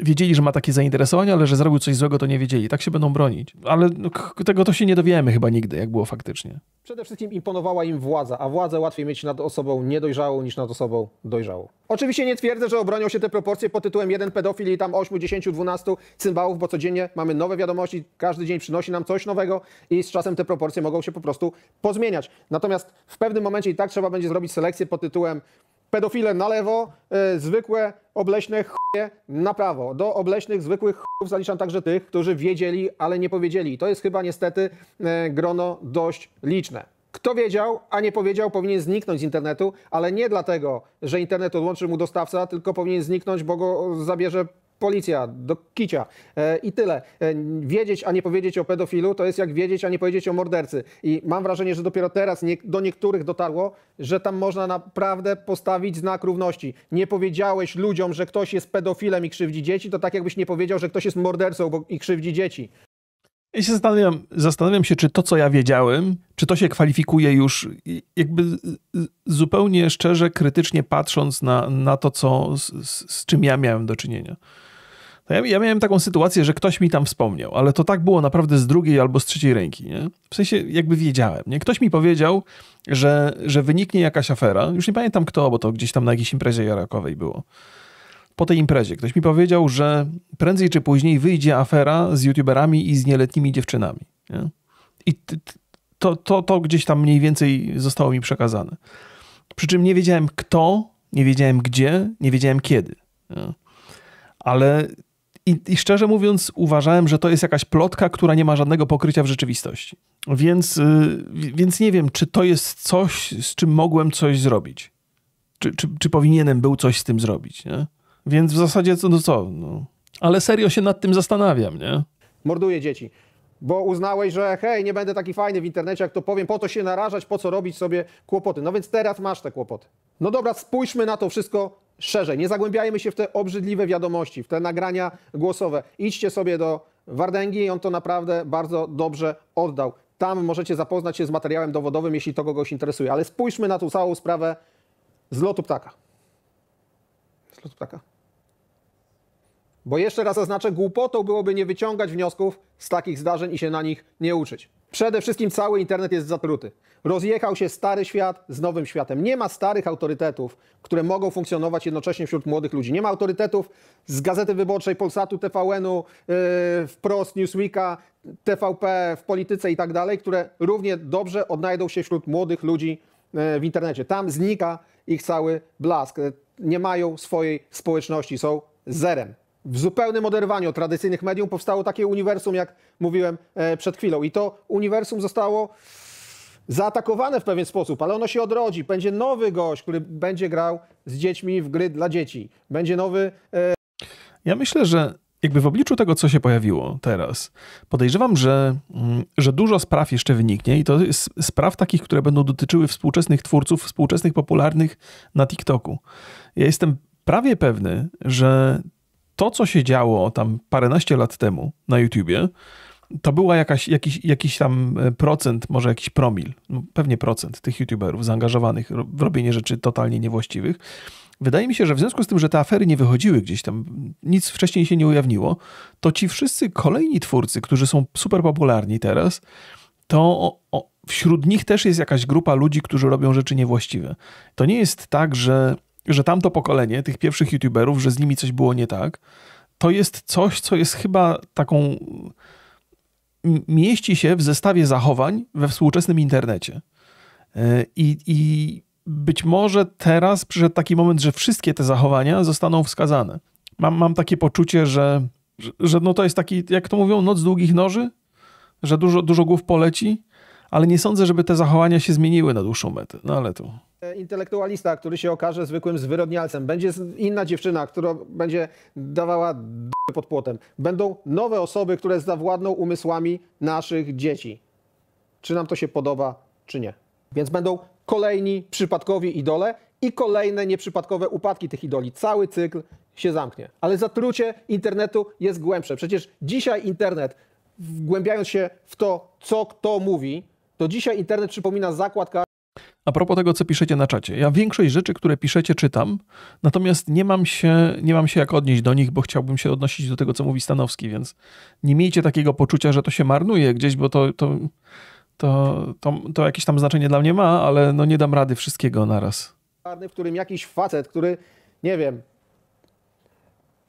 wiedzieli, że ma takie zainteresowania, ale że zrobił coś złego, to nie wiedzieli. Tak się będą bronić. Ale no, tego to się nie dowiemy chyba nigdy, jak było faktycznie. Przede wszystkim imponowała im władza, a władzę łatwiej mieć nad osobą niedojrzałą niż nad osobą dojrzałą. Oczywiście nie twierdzę, że obronią się te proporcje pod tytułem jeden pedofil i tam 8, 10, 12 cymbałów, bo codziennie mamy nowe wiadomości, każdy dzień przynosi nam coś nowego i z czasem te proporcje mogą się po prostu pozmieniać. Natomiast w pewnym momencie i tak trzeba będzie zrobić selekcję pod tytułem pedofile na lewo, e, zwykłe obleśne chuje na prawo. Do obleśnych, zwykłych chujów zaliczam także tych, którzy wiedzieli, ale nie powiedzieli. To jest chyba niestety e, grono dość liczne. Kto wiedział, a nie powiedział, powinien zniknąć z internetu, ale nie dlatego, że internet odłączy mu dostawca, tylko powinien zniknąć, bo go zabierze policja, do kicia e, i tyle. E, wiedzieć, a nie powiedzieć o pedofilu, to jest jak wiedzieć, a nie powiedzieć o mordercy. I mam wrażenie, że dopiero teraz nie, do niektórych dotarło, że tam można naprawdę postawić znak równości. Nie powiedziałeś ludziom, że ktoś jest pedofilem i krzywdzi dzieci, to tak jakbyś nie powiedział, że ktoś jest mordercą bo, i krzywdzi dzieci. I się zastanawiam, zastanawiam się, czy to, co ja wiedziałem, czy to się kwalifikuje już, jakby zupełnie szczerze, krytycznie patrząc na, na to, co, z, z czym ja miałem do czynienia. No ja, ja, miałem taką sytuację, że ktoś mi tam wspomniał, ale to tak było naprawdę z drugiej albo z trzeciej ręki. Nie? W sensie jakby wiedziałem. Nie? Ktoś mi powiedział, że, że wyniknie jakaś afera. Już nie pamiętam kto, bo to gdzieś tam na jakiejś imprezie jarakowej było. Po tej imprezie ktoś mi powiedział, że prędzej czy później wyjdzie afera z youtuberami i z nieletnimi dziewczynami. Nie? I to, to, to gdzieś tam mniej więcej zostało mi przekazane. Przy czym nie wiedziałem kto, nie wiedziałem gdzie, nie wiedziałem kiedy. Nie? Ale i, I, szczerze mówiąc, uważałem, że to jest jakaś plotka, która nie ma żadnego pokrycia w rzeczywistości. Więc, yy, więc nie wiem, czy to jest coś, z czym mogłem coś zrobić. Czy, czy, czy powinienem był coś z tym zrobić, nie? Więc w zasadzie, co, no co, no. Ale serio się nad tym zastanawiam, nie? Morduje dzieci. Bo uznałeś, że hej, nie będę taki fajny w internecie, jak to powiem, po to się narażać, po co robić sobie kłopoty. No więc teraz masz te kłopoty. No dobra, spójrzmy na to wszystko szerzej. Nie zagłębiajmy się w te obrzydliwe wiadomości, w te nagrania głosowe. Idźcie sobie do Wardęgi i on to naprawdę bardzo dobrze oddał. Tam możecie zapoznać się z materiałem dowodowym, jeśli to kogoś interesuje. Ale spójrzmy na tą całą sprawę z lotu ptaka. Z lotu ptaka. Bo jeszcze raz zaznaczę, głupotą byłoby nie wyciągać wniosków z takich zdarzeń i się na nich nie uczyć. Przede wszystkim cały internet jest zatruty. Rozjechał się stary świat z nowym światem. Nie ma starych autorytetów, które mogą funkcjonować jednocześnie wśród młodych ludzi. Nie ma autorytetów z Gazety Wyborczej, Polsatu, TVN-u, yy, wprost Newsweeka, TVP w polityce i tak dalej, które równie dobrze odnajdą się wśród młodych ludzi y, w internecie. Tam znika ich cały blask. Y, nie mają swojej społeczności, są zerem w zupełnym oderwaniu od tradycyjnych medium powstało takie uniwersum, jak mówiłem e, przed chwilą. I to uniwersum zostało zaatakowane w pewien sposób, ale ono się odrodzi. Będzie nowy gość, który będzie grał z dziećmi w gry dla dzieci. Będzie nowy. E, ja myślę, że jakby w obliczu tego, co się pojawiło teraz, podejrzewam, że, mm, że dużo spraw jeszcze wyniknie i to jest spraw takich, które będą dotyczyły współczesnych twórców, współczesnych popularnych na TikToku. Ja jestem prawie pewny, że to, co się działo tam paręnaście lat temu na YouTubie, to była jakaś, jakiś, jakiś tam e, procent, może jakiś promil, no, pewnie procent tych YouTuberów zaangażowanych w robienie rzeczy totalnie niewłaściwych. Wydaje mi się, że w związku z tym, że te afery nie wychodziły gdzieś tam, nic wcześniej się nie ujawniło, to ci wszyscy kolejni twórcy, którzy są super popularni teraz, to o, o, wśród nich też jest jakaś grupa ludzi, którzy robią rzeczy niewłaściwe. To nie jest tak, że że tamto pokolenie tych pierwszych youtuberów, że z nimi coś było nie tak, to jest coś, co jest chyba taką. mieści się w zestawie zachowań we współczesnym internecie. E, I, i być może teraz przyszedł taki moment, że wszystkie te zachowania zostaną wskazane. Mam, mam takie poczucie, że, że, że no to jest taki, jak to mówią, noc długich noży, że dużo, dużo głów poleci ale nie sądzę, żeby te zachowania się zmieniły na dłuższą metę. No ale tu. Intelektualista, który się okaże zwykłym zwyrodnialcem, będzie inna dziewczyna, która będzie dawała d- pod płotem. Będą nowe osoby, które zawładną umysłami naszych dzieci. Czy nam to się podoba, czy nie. Więc będą kolejni przypadkowi idole i kolejne nieprzypadkowe upadki tych idoli. Cały cykl się zamknie. Ale zatrucie internetu jest głębsze. Przecież dzisiaj internet, wgłębiając się w to, co kto mówi, to dzisiaj internet przypomina zakładka. a propos tego, co piszecie na czacie. Ja większość rzeczy, które piszecie, czytam, natomiast nie mam się, nie mam się jak odnieść do nich, bo chciałbym się odnosić do tego, co mówi Stanowski, więc nie miejcie takiego poczucia, że to się marnuje gdzieś, bo to, to, to, to, to jakieś tam znaczenie dla mnie ma, ale no nie dam rady wszystkiego naraz. W którym jakiś facet, który, nie wiem,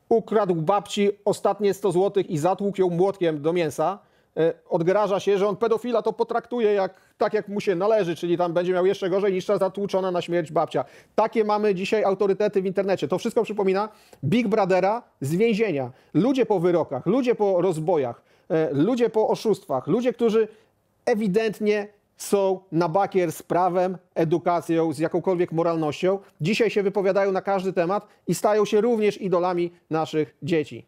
ukradł babci ostatnie 100 złotych i zatłukł ją młotkiem do mięsa, E, odgraża się, że on pedofila to potraktuje jak, tak, jak mu się należy, czyli tam będzie miał jeszcze gorzej niż ta zatłuczona na śmierć babcia. Takie mamy dzisiaj autorytety w internecie. To wszystko przypomina Big Brothera z więzienia. Ludzie po wyrokach, ludzie po rozbojach, e, ludzie po oszustwach, ludzie, którzy ewidentnie są na bakier z prawem, edukacją, z jakąkolwiek moralnością. Dzisiaj się wypowiadają na każdy temat i stają się również idolami naszych dzieci.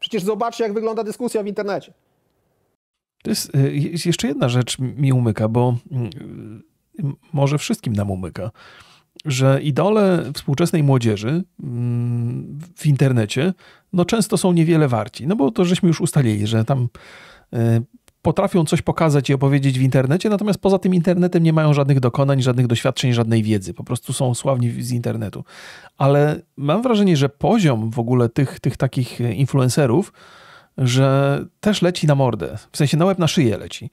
Przecież zobaczcie, jak wygląda dyskusja w internecie. To jest, e, jest jeszcze jedna rzecz mi umyka, bo mm, może wszystkim nam umyka, że idole współczesnej młodzieży mm, w internecie no często są niewiele warci. No bo to żeśmy już ustalili, że tam e, potrafią coś pokazać i opowiedzieć w internecie, natomiast poza tym internetem nie mają żadnych dokonań, żadnych doświadczeń, żadnej wiedzy. Po prostu są sławni z internetu. Ale mam wrażenie, że poziom w ogóle tych, tych takich e, influencerów że też leci na mordę, w sensie na łeb, na szyję leci.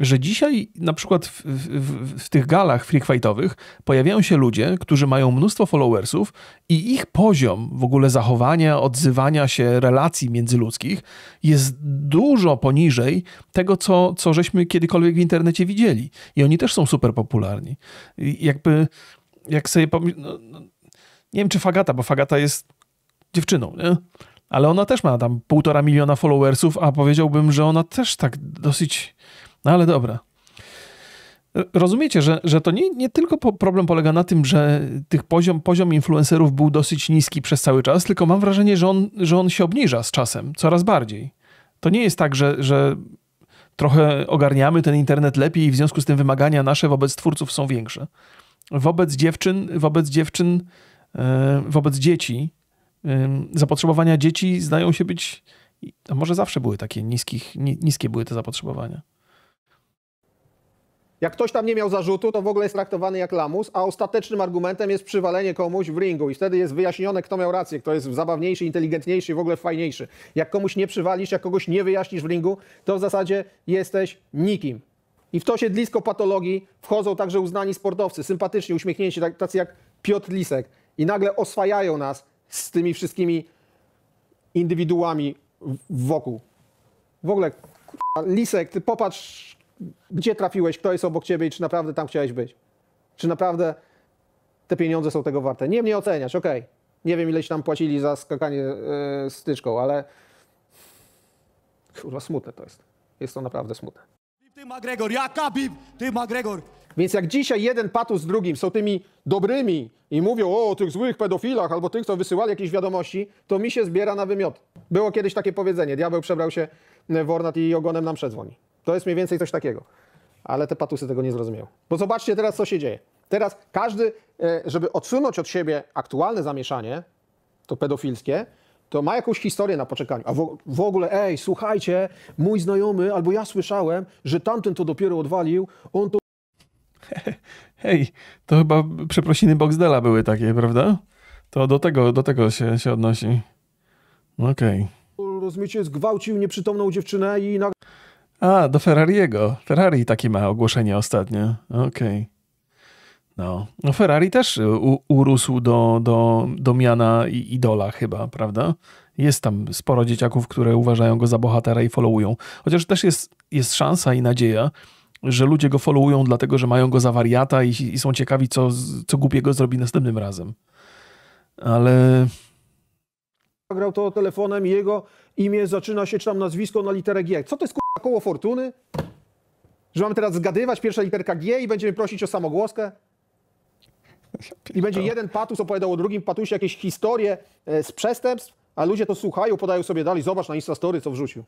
Że dzisiaj na przykład w, w, w tych galach freakfightowych pojawiają się ludzie, którzy mają mnóstwo followersów i ich poziom w ogóle zachowania, odzywania się, relacji międzyludzkich jest dużo poniżej tego, co, co żeśmy kiedykolwiek w internecie widzieli. I oni też są super popularni. I jakby, jak sobie... Pom... No, no, nie wiem, czy Fagata, bo Fagata jest dziewczyną, nie? ale ona też ma tam półtora miliona followersów, a powiedziałbym, że ona też tak dosyć. No ale dobra. Rozumiecie, że, że to nie, nie tylko problem polega na tym, że tych poziom, poziom influencerów był dosyć niski przez cały czas, tylko mam wrażenie, że on, że on się obniża z czasem, coraz bardziej. To nie jest tak, że, że trochę ogarniamy ten internet lepiej i w związku z tym wymagania nasze wobec twórców są większe. Wobec dziewczyn, wobec dziewczyn, e, wobec dzieci zapotrzebowania dzieci zdają się być, a może zawsze były takie niskich, niskie były te zapotrzebowania. Jak ktoś tam nie miał zarzutu, to w ogóle jest traktowany jak lamus, a ostatecznym argumentem jest przywalenie komuś w ringu i wtedy jest wyjaśnione, kto miał rację, kto jest zabawniejszy, inteligentniejszy, w ogóle fajniejszy. Jak komuś nie przywalisz, jak kogoś nie wyjaśnisz w ringu, to w zasadzie jesteś nikim. I w to siedlisko patologii wchodzą także uznani sportowcy, sympatyczni, uśmiechnięci, tak- tacy jak Piotr Lisek. I nagle oswajają nas z tymi wszystkimi indywiduami wokół. W ogóle, Lisek, ty popatrz, gdzie trafiłeś, kto jest obok ciebie i czy naprawdę tam chciałeś być. Czy naprawdę te pieniądze są tego warte. Nie mnie oceniasz, okej. Okay. Nie wiem, ileś tam płacili za skakanie yy, e, styczką, ale kurwa, smutne to jest. Jest to naprawdę smutne. Ty McGregor, ja Khabib, ty McGregor. Więc jak dzisiaj jeden patus z drugim są tymi dobrymi i mówią o tych złych pedofilach albo tych, co wysyłali jakieś wiadomości, to mi się zbiera na wymiot. Było kiedyś takie powiedzenie, diabeł przebrał się w ornat i ogonem nam przedzwoni. To jest mniej więcej coś takiego. Ale te patusy tego nie zrozumieją. Bo zobaczcie teraz, co się dzieje. Teraz każdy, e, żeby odsunąć od siebie aktualne zamieszanie, to pedofilskie, to ma jakąś historię na poczekaniu. A w, w, ogóle, ej, słuchajcie, mój znajomy, albo ja słyszałem, że tamten to dopiero odwalił, on to... [laughs] Hej, to chyba przeprosiny Boxdela były takie, prawda? To do tego, do tego się, się odnosi. Okej. Okay. Rozumiecie, zgwałcił nieprzytomną dziewczynę i... A, do Ferrariego. Ferrari takie ma ogłoszenie ostatnio. Okej. Okay. No, no Ferrari też y, u, urósł do, do, do miana i idola chyba, prawda? Jest tam sporo dzieciaków, które uważają go za bohatera i followują. Chociaż też jest, jest szansa i nadzieja, że ludzie go followują dlatego, że mają go za wariata i, i są ciekawi, co, co głupiego zrobi następnym razem. Ale... Grał to telefonem i jego imię zaczyna się, czy tam nazwisko na literę G. Co to jest koło fortuny? Że mamy teraz zgadywać pierwsza literka G i będziemy prosić o samogłoskę? I będzie no. jeden patus opowiadał o drugim patusie jakieś historie e, z przestępstw, a ludzie to słuchają, podają sobie dalej, zobacz na Instastory, co wrzucił.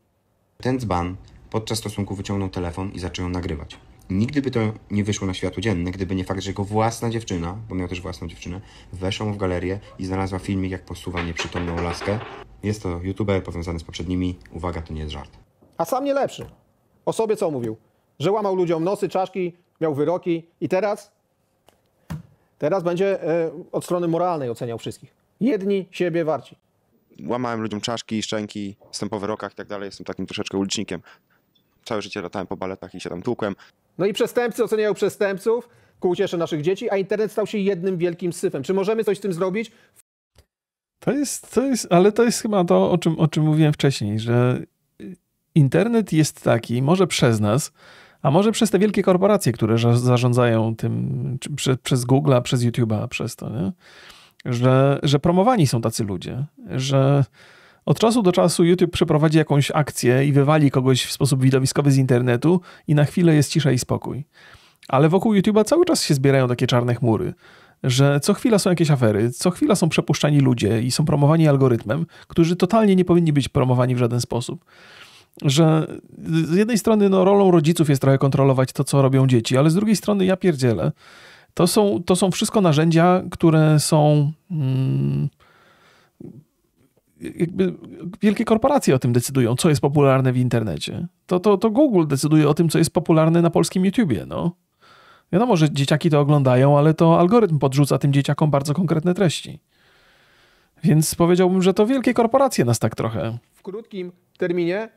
Ten dzban podczas stosunku wyciągnął telefon i zaczął nagrywać. Nigdy by to nie wyszło na światło dzienne, gdyby nie fakt, że jego własna dziewczyna, bo miał też własną dziewczynę, weszła mu w galerię i znalazła filmik, jak posuwa nieprzytomną laskę. Jest to youtuber powiązany z poprzednimi. Uwaga, to nie jest żart. A sam nie lepszy. O sobie co mówił? Że łamał ludziom nosy, czaszki, miał wyroki i teraz Teraz będzie e, od strony moralnej oceniał wszystkich. Jedni siebie warci. Łamałem ludziom czaszki, szczęki, jestem po wyrokach i tak dalej, jestem takim troszeczkę ulicznikiem. Całe życie latałem po baletach i się tam tłukłem. No i przestępcy oceniają przestępców ku uciesze naszych dzieci, a internet stał się jednym wielkim syfem. Czy możemy coś z tym zrobić? To jest, to jest, ale to jest chyba to, o czym, o czym mówiłem wcześniej, że internet jest taki, może przez nas, a może przez te wielkie korporacje, które zarządzają tym przy, przez Google'a, przez YouTube'a, przez to, nie? Że, że promowani są tacy ludzie, że od czasu do czasu YouTube przeprowadzi jakąś akcję i wywali kogoś w sposób widowiskowy z internetu i na chwilę jest cisza i spokój. Ale wokół YouTube'a cały czas się zbierają takie czarne chmury, że co chwila są jakieś afery, co chwila są przepuszczani ludzie i są promowani algorytmem, którzy totalnie nie powinni być promowani w żaden sposób że z jednej strony no, rolą rodziców jest trochę kontrolować to, co robią dzieci, ale z drugiej strony ja pierdzielę. To są, to są wszystko narzędzia, które są. Mm, jakby wielkie korporacje o tym decydują, co jest popularne w internecie. To, to, to Google decyduje o tym, co jest popularne na polskim YouTubie, no. Wiadomo, że dzieciaki to oglądają, ale to algorytm podrzuca tym dzieciakom bardzo konkretne treści. Więc powiedziałbym, że to wielkie korporacje nas tak trochę. W krótkim terminie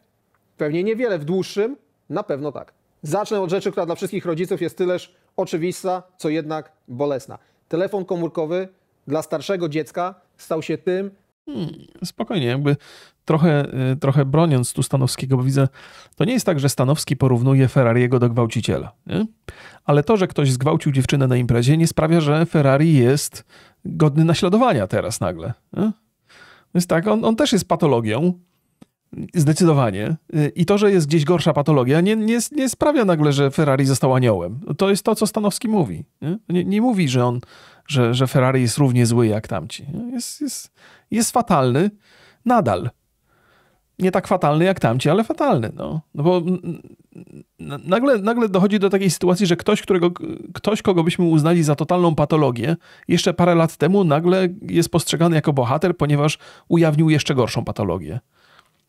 Pewnie niewiele w dłuższym, na pewno tak. Zacznę od rzeczy, która dla wszystkich rodziców jest tyleż oczywista, co jednak bolesna. Telefon komórkowy dla starszego dziecka stał się tym. Hmm, spokojnie, jakby trochę, y, trochę broniąc tu Stanowskiego, bo widzę, to nie jest tak, że Stanowski porównuje Ferrariego do gwałciciela. Nie? Ale to, że ktoś zgwałcił dziewczynę na imprezie, nie sprawia, że Ferrari jest godny naśladowania teraz nagle. Nie? Więc tak, on, on też jest patologią, Zdecydowanie. I to, że jest gdzieś gorsza patologia, nie, nie, nie sprawia nagle, że Ferrari został aniołem. To jest to, co Stanowski mówi. Nie, nie, mówi, że on, że, że Ferrari jest równie zły jak tamci. Jest, jest, jest fatalny nadal. Nie tak fatalny jak tamci, ale fatalny. No, no bo nagle, nagle dochodzi do takiej sytuacji, że ktoś, którego, ktoś, kogo byśmy uznali za totalną patologię, jeszcze parę lat temu nagle jest postrzegany jako bohater, ponieważ ujawnił jeszcze gorszą patologię.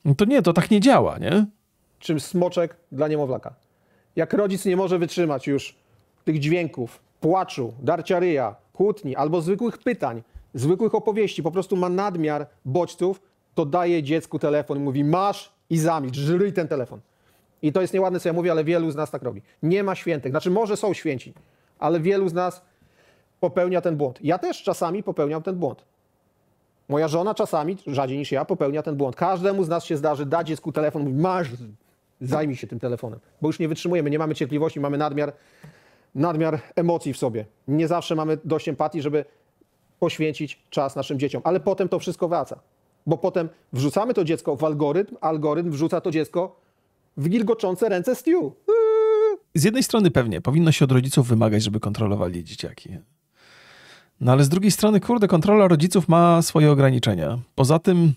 No to nie, to tak nie działa, nie? Czym smoczek dla niemowlaka. Jak rodzic nie może wytrzymać już tych dźwięków, płaczu, darcia ryja, kłótni albo zwykłych pytań, zwykłych opowieści, po prostu ma nadmiar bodźców, to daje dziecku telefon i mówi masz i zamilcz, żryj ten telefon. I to jest nieładne, co ja mówię, ale wielu z nas tak robi. Nie ma świętych. Znaczy, może są święci, ale wielu z nas popełnia ten błąd. Ja też czasami popełniam ten błąd. Moja żona czasami, rzadziej niż ja, popełnia ten błąd. Każdemu z nas się zdarzy, da dziecku telefon, mówi, masz, zajmij się tym telefonem, bo już nie wytrzymujemy, nie mamy cierpliwości, mamy nadmiar, nadmiar emocji w sobie. Nie zawsze mamy dość empatii, żeby poświęcić czas naszym dzieciom, ale potem to wszystko wraca, bo potem wrzucamy to dziecko w algorytm, algorytm wrzuca to dziecko w wilgoczące ręce Stew. Z jednej strony pewnie powinno się od rodziców wymagać, żeby kontrolowali dzieciaki. No ale z drugiej strony, kurde, kontrola rodziców ma swoje ograniczenia. Poza tym,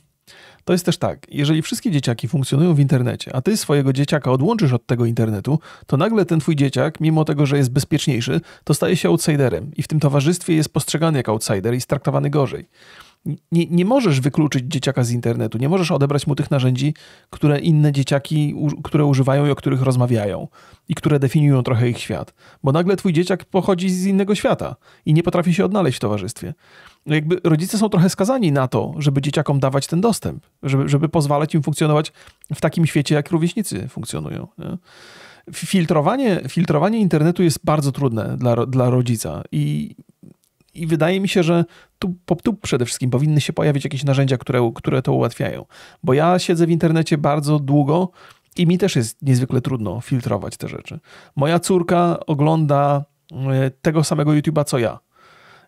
to jest też tak, jeżeli wszystkie dzieciaki funkcjonują w internecie, a ty swojego dzieciaka odłączysz od tego internetu, to nagle ten twój dzieciak, mimo tego, że jest bezpieczniejszy, to staje się outsiderem i w tym towarzystwie jest postrzegany jako outsider i jest traktowany gorzej nie, nie możesz wykluczyć dzieciaka z internetu, nie możesz odebrać mu tych narzędzi, które inne dzieciaki, które używają i o których rozmawiają i które definiują trochę ich świat, bo nagle twój dzieciak pochodzi z innego świata i nie potrafi się odnaleźć w towarzystwie. No jakby rodzice są trochę skazani na to, żeby dzieciakom dawać ten dostęp, żeby, żeby pozwalać im funkcjonować w takim świecie, jak rówieśnicy funkcjonują. Nie? Filtrowanie, filtrowanie internetu jest bardzo trudne dla, dla rodzica i i wydaje mi się, że tu, tu przede wszystkim powinny się pojawić jakieś narzędzia, które, które to ułatwiają. Bo ja siedzę w internecie bardzo długo i mi też jest niezwykle trudno filtrować te rzeczy. Moja córka ogląda e, tego samego YouTube'a co ja.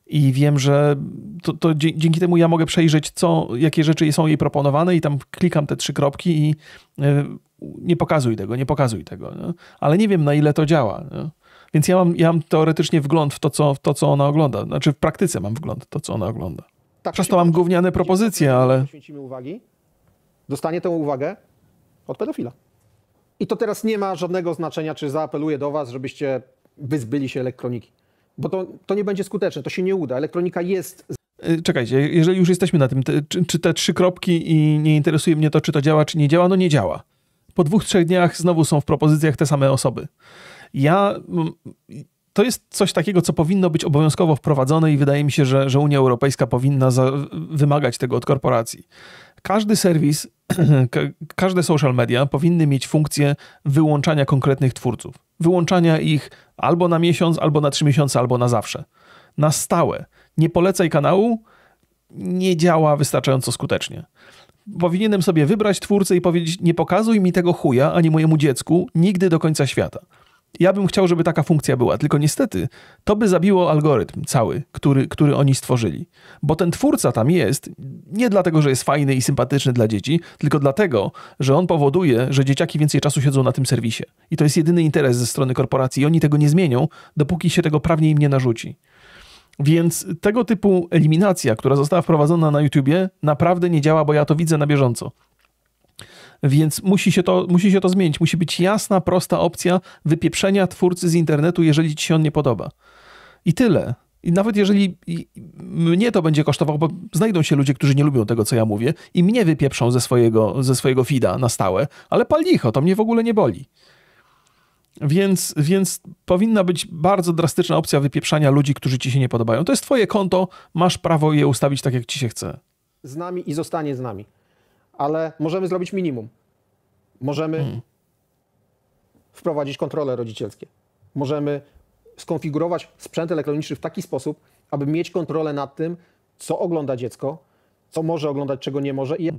I wiem, że to, to, dzięki temu ja mogę przejrzeć, co, jakie rzeczy są jej proponowane, i tam klikam te trzy kropki i e, nie pokazuj tego, nie pokazuj tego. Nie? Ale nie wiem, na ile to działa. Nie? Więc ja mam, ja mam teoretycznie wgląd w to, co, w to, co ona ogląda. Znaczy w praktyce mam wgląd w to, co ona ogląda. Tak, Przez to mam gówniane propozycje, ale... Poświęcimy uwagi, dostanie tę uwagę od pedofila. I to teraz nie ma żadnego znaczenia, czy zaapeluję do was, żebyście wyzbyli się elektroniki. Bo to, to nie będzie skuteczne, to się nie uda. Elektronika jest... E, czekajcie, jeżeli już jesteśmy na tym, te, czy, czy te trzy kropki i nie interesuje mnie to, czy to działa, czy nie działa, no nie działa. Po dwóch, trzech dniach znowu są w propozycjach te same osoby. Ja mm, to jest coś takiego, co powinno być obowiązkowo wprowadzone i wydaje mi się, że, że Unia Europejska powinna za, wymagać tego od korporacji. Każdy serwis, [clears throat] każde social media powinny mieć funkcję wyłączania konkretnych twórców. Wyłączania ich albo na miesiąc, albo na trzy miesiące, albo na zawsze. Na stałe. Nie polecaj kanału, nie działa wystarczająco skutecznie. Powinienem sobie wybrać twórcę i powiedzieć: Nie pokazuj mi tego chuja ani mojemu dziecku nigdy do końca świata ja bym chciał, żeby taka funkcja była, tylko niestety to by zabiło algorytm cały, który, który oni stworzyli. Bo ten twórca tam jest nie dlatego, że jest fajny i sympatyczny dla dzieci, tylko dlatego, że on powoduje, że dzieciaki więcej czasu siedzą na tym serwisie. I to jest jedyny interes ze strony korporacji i oni tego nie zmienią, dopóki się tego prawnie im nie narzuci. Więc tego typu eliminacja, która została wprowadzona na YouTubie, naprawdę nie działa, bo ja to widzę na bieżąco. Więc musi się, to, musi się to zmienić. Musi być jasna, prosta opcja wypieprzenia twórcy z internetu, jeżeli ci się on nie podoba. I tyle. I nawet jeżeli mnie to będzie kosztowało, bo znajdą się ludzie, którzy nie lubią tego, co ja mówię i mnie wypieprzą ze swojego, ze swojego feeda na stałe, ale pal licho, to mnie w ogóle nie boli. Więc, więc powinna być bardzo drastyczna opcja wypieprzania ludzi, którzy ci się nie podobają. To jest twoje konto, masz prawo je ustawić tak, jak ci się chce. Z nami i zostanie z nami ale możemy zrobić minimum. Możemy hmm. wprowadzić kontrole rodzicielskie. Możemy skonfigurować sprzęt elektroniczny w taki sposób, aby mieć kontrolę nad tym, co ogląda dziecko, co może oglądać, czego nie może. I...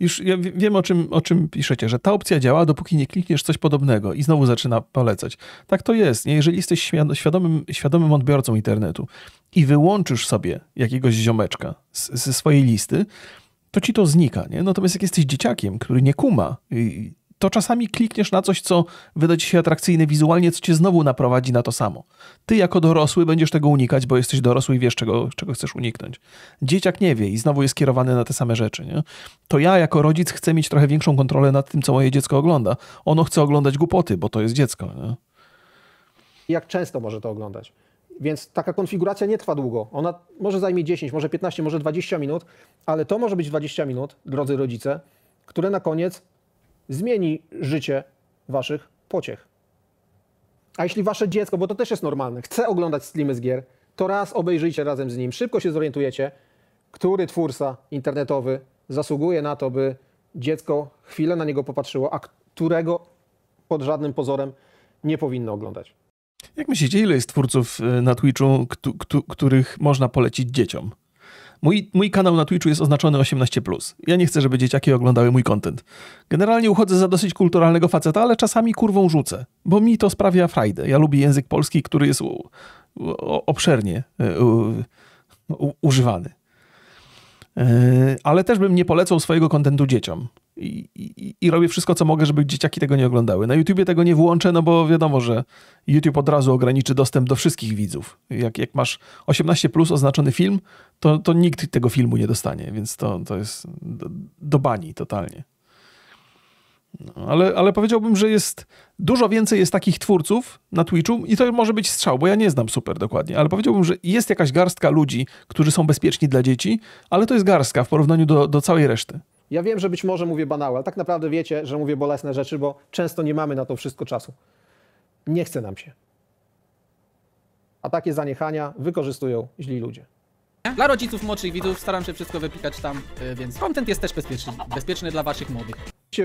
Już ja wiem, o czym, o czym piszecie, że ta opcja działa, dopóki nie klikniesz coś podobnego i znowu zaczyna polecać. Tak to jest. Jeżeli jesteś świadomym, świadomym odbiorcą internetu i wyłączysz sobie jakiegoś ziomeczka z, ze swojej listy, to ci to znika. Nie? Natomiast jak jesteś dzieciakiem, który nie kuma, to czasami klikniesz na coś, co wyda ci się atrakcyjne wizualnie, co cię znowu naprowadzi na to samo. Ty jako dorosły będziesz tego unikać, bo jesteś dorosły i wiesz, czego, czego chcesz uniknąć. Dzieciak nie wie i znowu jest kierowany na te same rzeczy. Nie? To ja jako rodzic chcę mieć trochę większą kontrolę nad tym, co moje dziecko ogląda. Ono chce oglądać głupoty, bo to jest dziecko. Nie? Jak często może to oglądać? Więc taka konfiguracja nie trwa długo. Ona może zajmie 10, może 15, może 20 minut, ale to może być 20 minut, drodzy rodzice, które na koniec zmieni życie waszych pociech. A jeśli wasze dziecko, bo to też jest normalne, chce oglądać streamy z gier, to raz obejrzyjcie razem z nim, szybko się zorientujecie, który twórca internetowy zasługuje na to, by dziecko chwilę na niego popatrzyło, a którego pod żadnym pozorem nie powinno oglądać. Jak myślicie, ile jest twórców y, na Twitchu, których można polecić dzieciom? Mój, mój kanał na Twitchu jest oznaczony 18. Ja nie chcę, żeby dzieciaki oglądały mój content. Generalnie uchodzę za dosyć kulturalnego faceta, ale czasami kurwą rzucę, bo mi to sprawia frajdę. Ja lubię język polski, który jest u, u, obszernie y, u, używany. Yy, ale też bym nie polecał swojego kontentu dzieciom. I, i, i, robię wszystko, co mogę, żeby dzieciaki tego nie oglądały. Na YouTubie tego nie włączę, no bo wiadomo, że YouTube od razu ograniczy dostęp do wszystkich widzów. Jak, jak masz 18 plus oznaczony film, to, to nikt tego filmu nie dostanie, więc to, to jest do, do bani totalnie. No, ale, ale powiedziałbym, że jest dużo więcej jest takich twórców na Twitchu i to może być strzał, bo ja nie znam super dokładnie, ale powiedziałbym, że jest jakaś garstka ludzi, którzy są bezpieczni dla dzieci, ale to jest garstka w porównaniu do, do całej reszty. Ja wiem, że być może mówię banały, ale tak naprawdę wiecie, że mówię bolesne rzeczy, bo często nie mamy na to wszystko czasu. Nie chce nam się. A takie zaniechania wykorzystują źli ludzie. Dla rodziców, młodszych widzów staram się wszystko wypikać tam, y, więc content jest też bezpieczny, bezpieczny dla waszych młodych.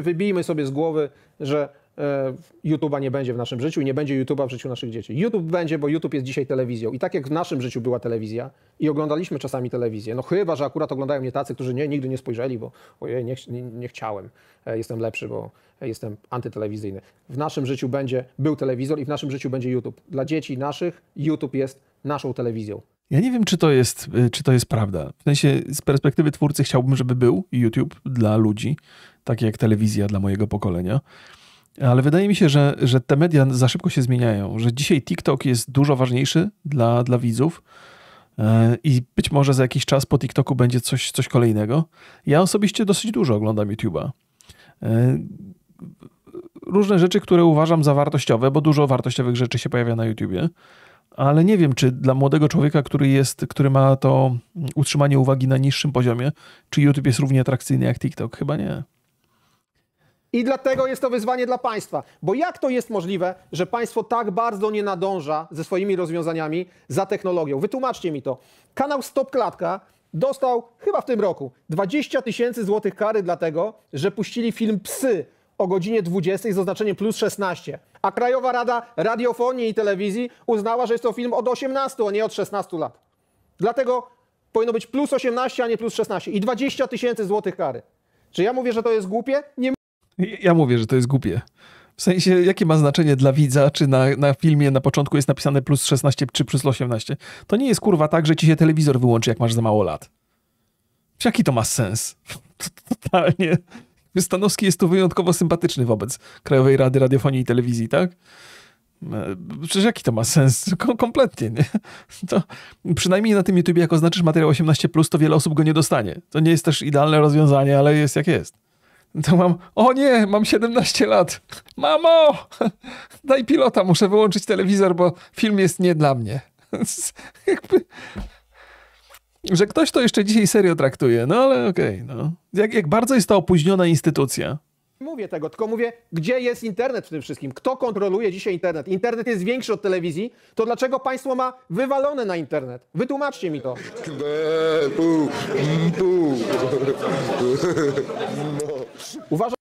Wybijmy sobie z głowy, że E, YouTube'a nie będzie w naszym życiu i nie będzie YouTube'a w życiu naszych dzieci. YouTube będzie, bo YouTube jest dzisiaj telewizją. I tak jak w naszym życiu była telewizja i oglądaliśmy czasami telewizję, no chyba, że akurat oglądają mnie tacy, którzy nie, nigdy nie spojrzeli, bo ojej, nie, nie, nie chciałem, e, jestem lepszy, bo jestem antytelewizyjny. W naszym życiu będzie był telewizor i w naszym życiu będzie YouTube. Dla dzieci naszych YouTube jest naszą telewizją. Ja nie wiem, czy to jest, y, czy to jest prawda. W sensie z perspektywy twórcy chciałbym, żeby był YouTube dla ludzi, tak jak telewizja dla mojego pokolenia. Ale wydaje mi się, że, że te media za szybko się zmieniają, że dzisiaj TikTok jest dużo ważniejszy dla, dla widzów e, i być może za jakiś czas po TikToku będzie coś, coś kolejnego. Ja osobiście dosyć dużo oglądam YouTube'a. E, różne rzeczy, które uważam za wartościowe, bo dużo wartościowych rzeczy się pojawia na YouTubie, ale nie wiem, czy dla młodego człowieka, który, jest, który ma to utrzymanie uwagi na niższym poziomie, czy YouTube jest równie atrakcyjny jak TikTok. Chyba nie. I dlatego jest to wyzwanie dla państwa. Bo jak to jest możliwe, że państwo tak bardzo nie nadąża ze swoimi rozwiązaniami za technologią? Wytłumaczcie mi to. Kanał Stop Klatka dostał chyba w tym roku 20 tysięcy złotych kary dlatego, że puścili film Psy o godzinie 20 z oznaczeniem plus 16. A Krajowa Rada Radiofonii i Telewizji uznała, że jest to film od 18, a nie od 16 lat. Dlatego powinno być plus 18, a nie plus 16. I 20 tysięcy złotych kary. Czy ja mówię, że to jest głupie? Nie ja mówię, że to jest głupie. W sensie, jakie ma znaczenie dla widza, czy na, na filmie na początku jest napisane plus 16 czy plus 18. To nie jest kurwa tak, że ci się telewizor wyłączy, jak masz za mało lat. Jaki to ma sens? [laughs] Totalnie. Stanowski jest tu wyjątkowo sympatyczny wobec Krajowej Rady Radiofonii i Telewizji, tak? E, przecież jaki to ma sens? [laughs] kompletnie, nie? To przynajmniej na tym YouTubie, jak oznaczysz materiał 18+, to wiele osób go nie dostanie. To nie jest też idealne rozwiązanie, ale jest jak jest to mam, o nie, mam 17 lat. Mamo, daj pilota, muszę wyłączyć telewizor, bo film jest nie dla mnie. [laughs] Jakby, że ktoś to jeszcze dzisiaj serio traktuje, no ale okej, okay, no. Jak, jak bardzo jest to opóźniona instytucja. Mówię tego, tylko mówię, gdzie jest internet w tym wszystkim? Kto kontroluje dzisiaj internet? Internet jest większy od telewizji, to dlaczego państwo ma wywalone na internet? Wytłumaczcie mi to. [laughs] Uważam...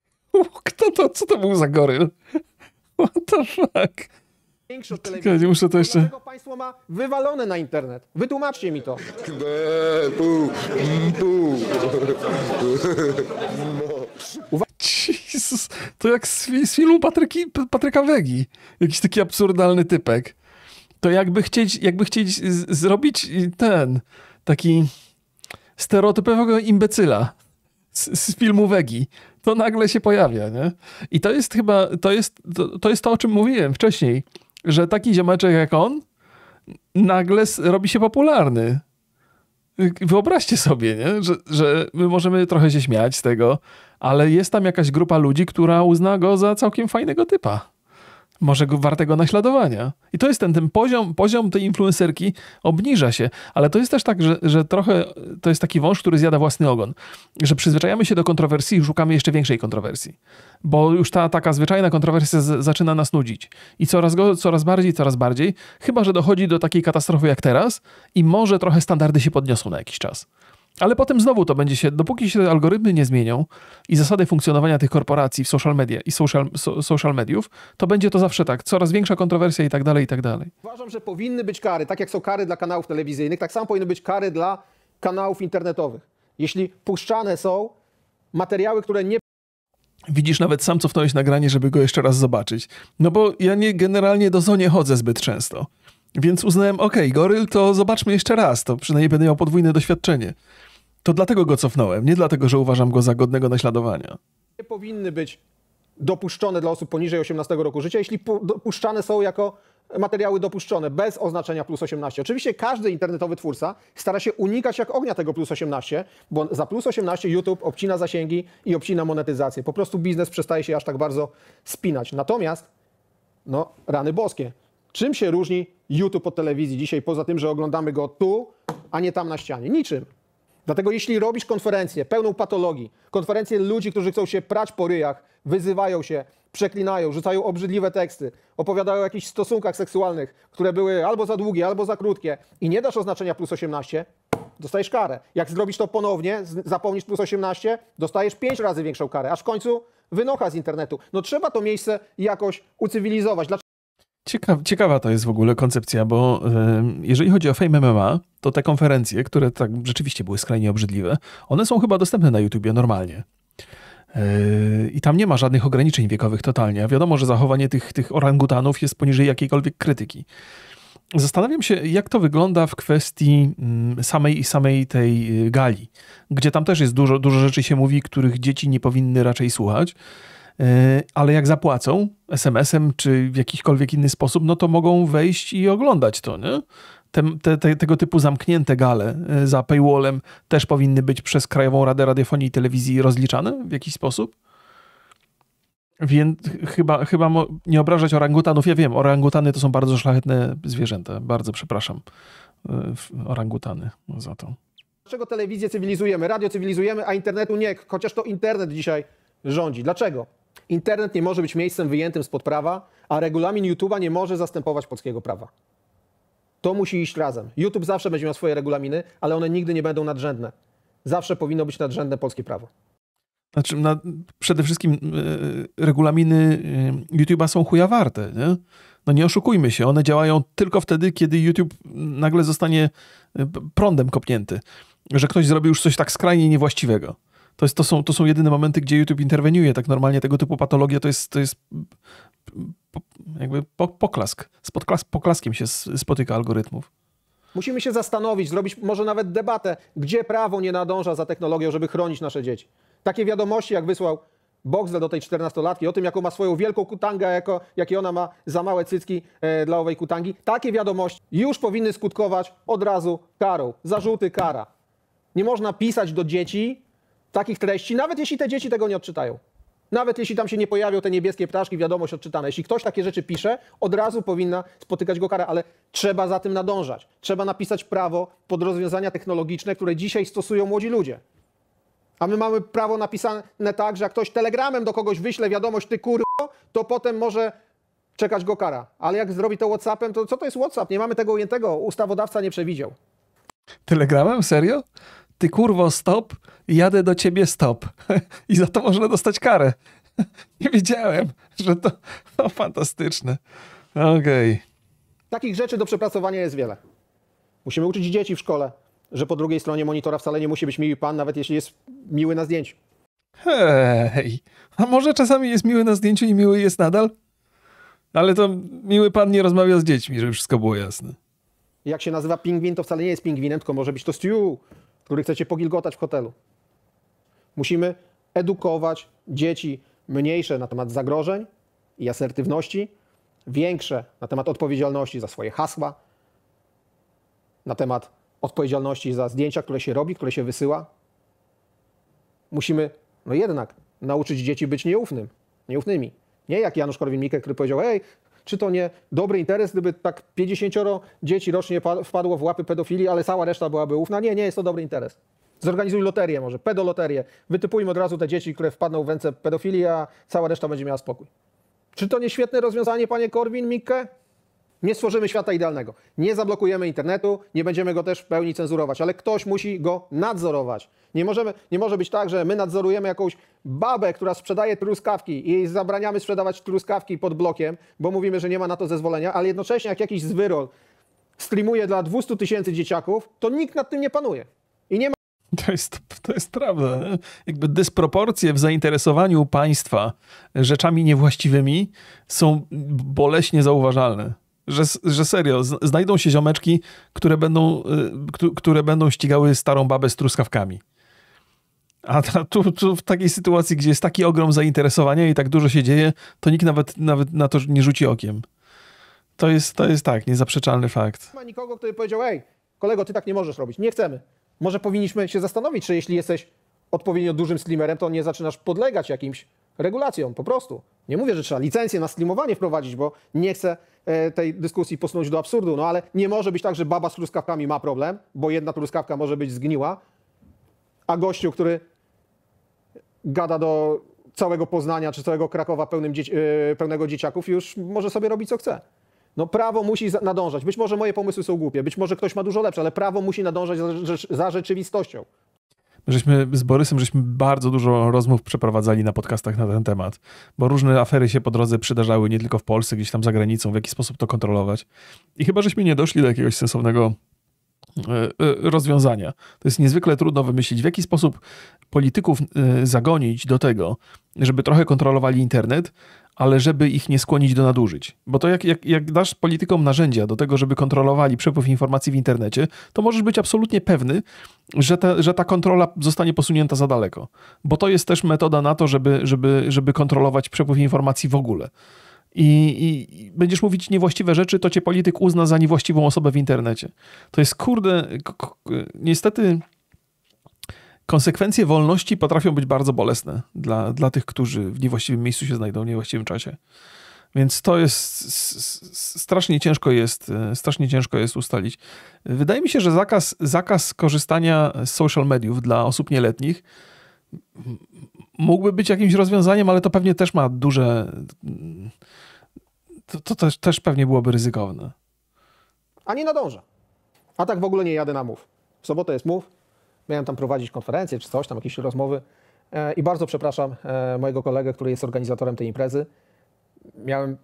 Kto to? Co to był za goryl? What the fuck? większą nie muszę to jeszcze. Dlaczego państwo ma wywalone na internet? Wytłumaczcie mi to. Jezus, to jak z, z filmu Patryki, Patryka Wegi. Jakiś taki absurdalny typek. To jakby chcieć, jakby chcieć zrobić ten taki stereotypowego imbecyla z, z filmu Wegi. To nagle się pojawia, nie? I to jest chyba, to jest to, to jest to, o czym mówiłem wcześniej, że taki ziomeczek jak on nagle robi się popularny. Wyobraźcie sobie, nie? Że, że my możemy trochę się śmiać z tego, ale jest tam jakaś grupa ludzi, która uzna go za całkiem fajnego typa może go, wartego naśladowania. I to jest ten, ten poziom, poziom tej influencerki obniża się, ale to jest też tak, że, że trochę to jest taki wąż, który zjada własny ogon, że przyzwyczajamy się do kontrowersji i szukamy jeszcze większej kontrowersji, bo już ta taka zwyczajna kontrowersja z, zaczyna nas nudzić i coraz, go, coraz bardziej, coraz bardziej, chyba że dochodzi do takiej katastrofy jak teraz i może trochę standardy się podniosą na jakiś czas. Ale potem znowu to będzie się, dopóki się algorytmy nie zmienią i zasady funkcjonowania tych korporacji w social media i social, so, social mediów, to będzie to zawsze tak. Coraz większa kontrowersja i tak dalej, i tak dalej. Uważam, że powinny być kary, tak jak są kary dla kanałów telewizyjnych, tak samo powinny być kary dla kanałów internetowych. Jeśli puszczane są materiały, które nie Widzisz, nawet sam cofnąłeś nagranie, żeby go jeszcze raz zobaczyć. No bo ja nie, generalnie do zonie chodzę zbyt często. Więc uznałem, okej, okay, goryl, to zobaczmy jeszcze raz, to przynajmniej będę miał podwójne doświadczenie. To dlatego go cofnąłem, nie dlatego, że uważam go za godnego naśladowania. Nie powinny być dopuszczone dla osób poniżej 18 roku życia, jeśli dopuszczane są jako materiały dopuszczone bez oznaczenia plus 18. Oczywiście każdy internetowy twórca stara się unikać jak ognia tego plus 18, bo za plus 18 YouTube obcina zasięgi i obcina monetyzację. Po prostu biznes przestaje się aż tak bardzo spinać. Natomiast, no, rany boskie. Czym się różni YouTube od telewizji dzisiaj, poza tym, że oglądamy go tu, a nie tam na ścianie? Niczym. Dlatego jeśli robisz konferencję pełną patologii, konferencję ludzi, którzy chcą się prać po ryjach, wyzywają się, przeklinają, rzucają obrzydliwe teksty, opowiadają o jakichś stosunkach seksualnych, które były albo za długie, albo za krótkie i nie dasz oznaczenia plus 18, dostajesz karę. Jak zrobisz to ponownie, zapomnisz plus 18, dostajesz 5 razy większą karę, aż w końcu wynocha z internetu. No trzeba to miejsce jakoś ucywilizować. Dlaczego ciekawa to jest w ogóle koncepcja, bo jeżeli chodzi o Fame MMA, to te konferencje, które tak rzeczywiście były skrajnie obrzydliwe, one są chyba dostępne na YouTubie normalnie. E, I tam nie ma żadnych ograniczeń wiekowych totalnie. wiadomo, że zachowanie tych, tych orangutanów jest poniżej jakiejkolwiek krytyki. Zastanawiam się, jak to wygląda w kwestii mm, samej i samej tej y, gali, gdzie tam też jest dużo, dużo rzeczy się mówi, których dzieci nie powinny raczej słuchać. E, ale jak zapłacą SMS-em czy w jakikolwiek inny sposób, no to mogą wejść i oglądać to, nie? Te, te, te, tego typu zamknięte gale e, za paywallem też powinny być przez Krajową Radę Radiofonii i Telewizji rozliczane w jakiś sposób? Więc chyba, chyba nie obrażać orangutanów. Ja wiem, orangutany to są bardzo szlachetne zwierzęta. Bardzo przepraszam e, orangutany za to. Dlaczego telewizję cywilizujemy, radio cywilizujemy, a internetu nie? Chociaż to internet dzisiaj rządzi. Dlaczego? Internet nie może być miejscem wyjętym spod prawa, a regulamin YouTube'a nie może zastępować polskiego prawa. To musi iść razem. YouTube zawsze będzie miał swoje regulaminy, ale one nigdy nie będą nadrzędne. Zawsze powinno być nadrzędne polskie prawo. Znaczy, na, przede wszystkim e, regulaminy e, YouTube'a są chuja warte, nie? No nie oszukujmy się, one działają tylko wtedy, kiedy YouTube nagle zostanie e, prądem kopnięty, że ktoś zrobił już coś tak skrajnie niewłaściwego. To, jest, to, są, to są jedyne momenty, gdzie YouTube interweniuje. Tak normalnie tego typu patologia to jest, to jest jakby poklask. Z podklas, poklaskiem się spotyka algorytmów. Musimy się zastanowić, zrobić może nawet debatę, gdzie prawo nie nadąża za technologią, żeby chronić nasze dzieci. Takie wiadomości, jak wysłał boxle do tej 14-latki, o tym, jaką ma swoją wielką kutangę, jako, jakie ona ma za małe cycki e, dla owej kutangi. Takie wiadomości już powinny skutkować od razu karą. Zarzuty, kara. Nie można pisać do dzieci takich treści, nawet jeśli te dzieci tego nie odczytają. Nawet jeśli tam się nie pojawią te niebieskie ptaszki, wiadomość odczytana. Jeśli ktoś takie rzeczy pisze, od razu powinna spotykać go kara, ale trzeba za tym nadążać. Trzeba napisać prawo pod rozwiązania technologiczne, które dzisiaj stosują młodzi ludzie. A my mamy prawo napisane tak, że jak ktoś telegramem do kogoś wyśle wiadomość, ty kurwo, to potem może czekać go kara. Ale jak zrobi to Whatsappem, to co to jest Whatsapp? Nie mamy tego ujętego. Ustawodawca nie przewidział. Telegramem? Serio? ty kurwo stop, jadę do ciebie stop. [laughs] I za to można dostać karę. [laughs] Nie wiedziałem, że to, [laughs] to fantastyczne. Okej. Okay. Takich rzeczy do przepracowania jest wiele. Musimy uczyć dzieci w szkole, że po drugiej stronie monitora wcale nie musi być miły pan, nawet jeśli jest miły na zdjęciu. Hej, a może czasami jest miły na zdjęciu i miły jest nadal? Ale to miły pan nie rozmawia z dziećmi, żeby wszystko było jasne. Jak się nazywa pingwin, to wcale nie jest pingwinem, tylko może być to stew który chcecie pogilgotać w hotelu. Musimy edukować dzieci mniejsze na temat zagrożeń i asertywności, większe na temat odpowiedzialności za swoje hasła, na temat odpowiedzialności za zdjęcia, które się robi, które się wysyła. Musimy, no jednak, nauczyć dzieci być nieufnym, nieufnymi. Nie jak Janusz Korwin-Mikke, który powiedział, Ej. Czy to nie dobry interes, gdyby tak 50 dzieci rocznie wpadło w łapy pedofili, ale cała reszta byłaby ufna? Nie, nie jest to dobry interes. Zorganizuj loterię może, pedoloterię. Wytypujmy od razu te dzieci, które wpadną w ręce pedofili, a cała reszta będzie miała spokój. Czy to nie świetne rozwiązanie, panie Korwin-Mikke? Nie stworzymy świata idealnego. Nie zablokujemy internetu, nie będziemy go też w pełni cenzurować, ale ktoś musi go nadzorować. Nie, możemy, nie może być tak, że my nadzorujemy jakąś babę, która sprzedaje truskawki i jej zabraniamy sprzedawać truskawki pod blokiem, bo mówimy, że nie ma na to zezwolenia, ale jednocześnie jak jakiś zwyrol streamuje dla 200 tysięcy dzieciaków, to nikt nad tym nie panuje. I nie ma... [laughs] To jest, to jest prawda. Jakby dysproporcje w zainteresowaniu państwa rzeczami niewłaściwymi są boleśnie zauważalne że, że serio, znajdą się ziomeczki, które będą, y, które będą ścigały starą babę z truskawkami. A tu, tu, w takiej sytuacji, gdzie jest taki ogrom zainteresowania i tak dużo się dzieje, to nikt nawet, nawet na to nie rzuci okiem. To jest, to jest tak, niezaprzeczalny fakt. Nie ma nikogo, kto by powiedział, ej, kolego, ty tak nie możesz robić, nie chcemy. Może powinniśmy się zastanowić, czy jeśli jesteś odpowiednio dużym slimerem, to nie zaczynasz podlegać jakimś regulacją, po prostu. Nie mówię, że trzeba licencję na streamowanie wprowadzić, bo nie chcę e, tej dyskusji posunąć do absurdu, no ale nie może być tak, że baba z truskawkami ma problem, bo jedna truskawka może być zgniła, a gościu, który gada do całego Poznania czy całego Krakowa pełnym dzieci, e, pełnego dzieciaków, już może sobie robić co chce. No prawo musi nadążać. Być może moje pomysły są głupie, być może ktoś ma dużo lepsze, ale prawo musi nadążać za, za rzeczywistością żeśmy z Borysem, żeśmy bardzo dużo rozmów przeprowadzali na podcastach na ten temat, bo różne afery się po drodze przydarzały nie tylko w Polsce, gdzieś tam za granicą, w jaki sposób to kontrolować. I chyba żeśmy nie doszli do jakiegoś sensownego e, e, rozwiązania. To jest niezwykle trudno wymyślić, w jaki sposób polityków e, zagonić do tego, żeby trochę kontrolowali internet, ale żeby ich nie skłonić do nadużyć. Bo to jak, jak, jak dasz politykom narzędzia do tego, żeby kontrolowali przepływ informacji w internecie, to możesz być absolutnie pewny, że ta, że ta kontrola zostanie posunięta za daleko. Bo to jest też metoda na to, żeby, żeby, żeby kontrolować przepływ informacji w ogóle. I, i, będziesz mówić niewłaściwe rzeczy, to cię polityk uzna za niewłaściwą osobę w internecie. To jest kurde, niestety konsekwencje wolności potrafią być bardzo bolesne dla, dla tych, którzy w niewłaściwym miejscu się znajdą, w niewłaściwym czasie. Więc to jest strasznie ciężko jest, e, strasznie ciężko jest ustalić. Wydaje mi się, że zakaz, zakaz korzystania z social mediów dla osób nieletnich mógłby być jakimś rozwiązaniem, ale to pewnie też ma duże. To, to też, też pewnie byłoby ryzykowne. A nie nadąża. A tak w ogóle nie jadę na mów. W sobotę jest mów, Miałem tam prowadzić konferencję czy coś, tam jakieś rozmowy. E, I bardzo przepraszam e, mojego kolegę, który jest organizatorem tej imprezy. Miałem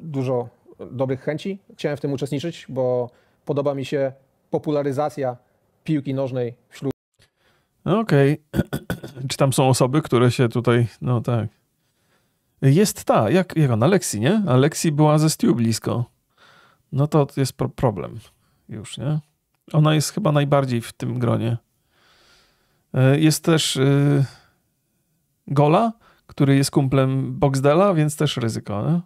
dużo dobrych chęci, chciałem w tym uczestniczyć, bo podoba mi się popularyzacja piłki nożnej wśród. No okej. Okay. [clears throat] Czy tam są osoby, które się tutaj. No tak. Jest ta, jak, jak ona, Aleksi, nie? Aleksi była ze Stu blisko. No to jest pro problem już, nie? Ona jest chyba najbardziej w tym gronie. E, jest też e, Gola, który jest kumplem Boxdela, więc też ryzyko. Nie?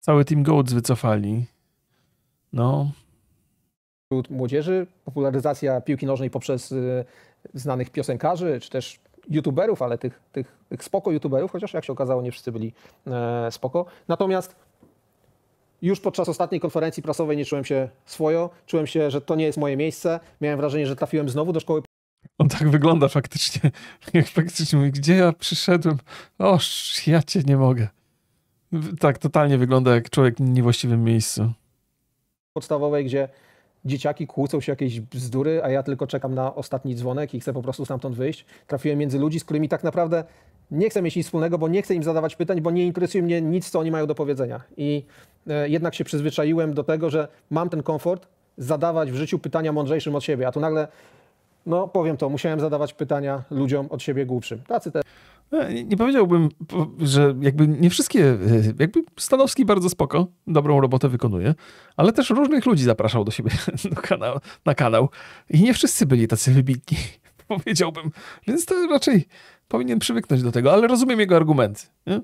Cały Team Goats wycofali. No. Wśród młodzieży popularyzacja piłki nożnej poprzez e, znanych piosenkarzy, czy też youtuberów, ale tych, tych, tych spoko youtuberów, chociaż jak się okazało nie wszyscy byli spoko. Natomiast już podczas ostatniej konferencji prasowej nie czułem się swojo, czułem się, że to nie jest moje miejsce. Miałem wrażenie, że trafiłem znowu do szkoły on tak wygląda faktycznie. [laughs] Jak faktycznie mówi, gdzie ja przyszedłem? Oż, ja cię nie mogę. Tak, totalnie wygląda jak człowiek w niewłaściwym miejscu. Podstawowej, gdzie dzieciaki kłócą się jakieś bzdury, a ja tylko czekam na ostatni dzwonek i chcę po prostu stamtąd wyjść. Trafiłem między ludzi, z którymi tak naprawdę nie chcę mieć nic wspólnego, bo nie chcę im zadawać pytań, bo nie interesuje mnie nic, co oni mają do powiedzenia. I e, jednak się przyzwyczaiłem do tego, że mam ten komfort zadawać w życiu pytania mądrzejszym od siebie, a tu nagle no powiem to, musiałem zadawać pytania ludziom od siebie głupszym. Tacy te... E, nie powiedziałbym, że jakby nie wszystkie, e, jakby Stanowski bardzo spoko, dobrą robotę wykonuje, ale też różnych ludzi zapraszał do siebie [laughs] do kanału, na kanał i nie wszyscy byli tacy wybitni, [laughs] powiedziałbym. Więc to raczej powinien przywyknąć do tego, ale rozumiem jego argumenty. Nie?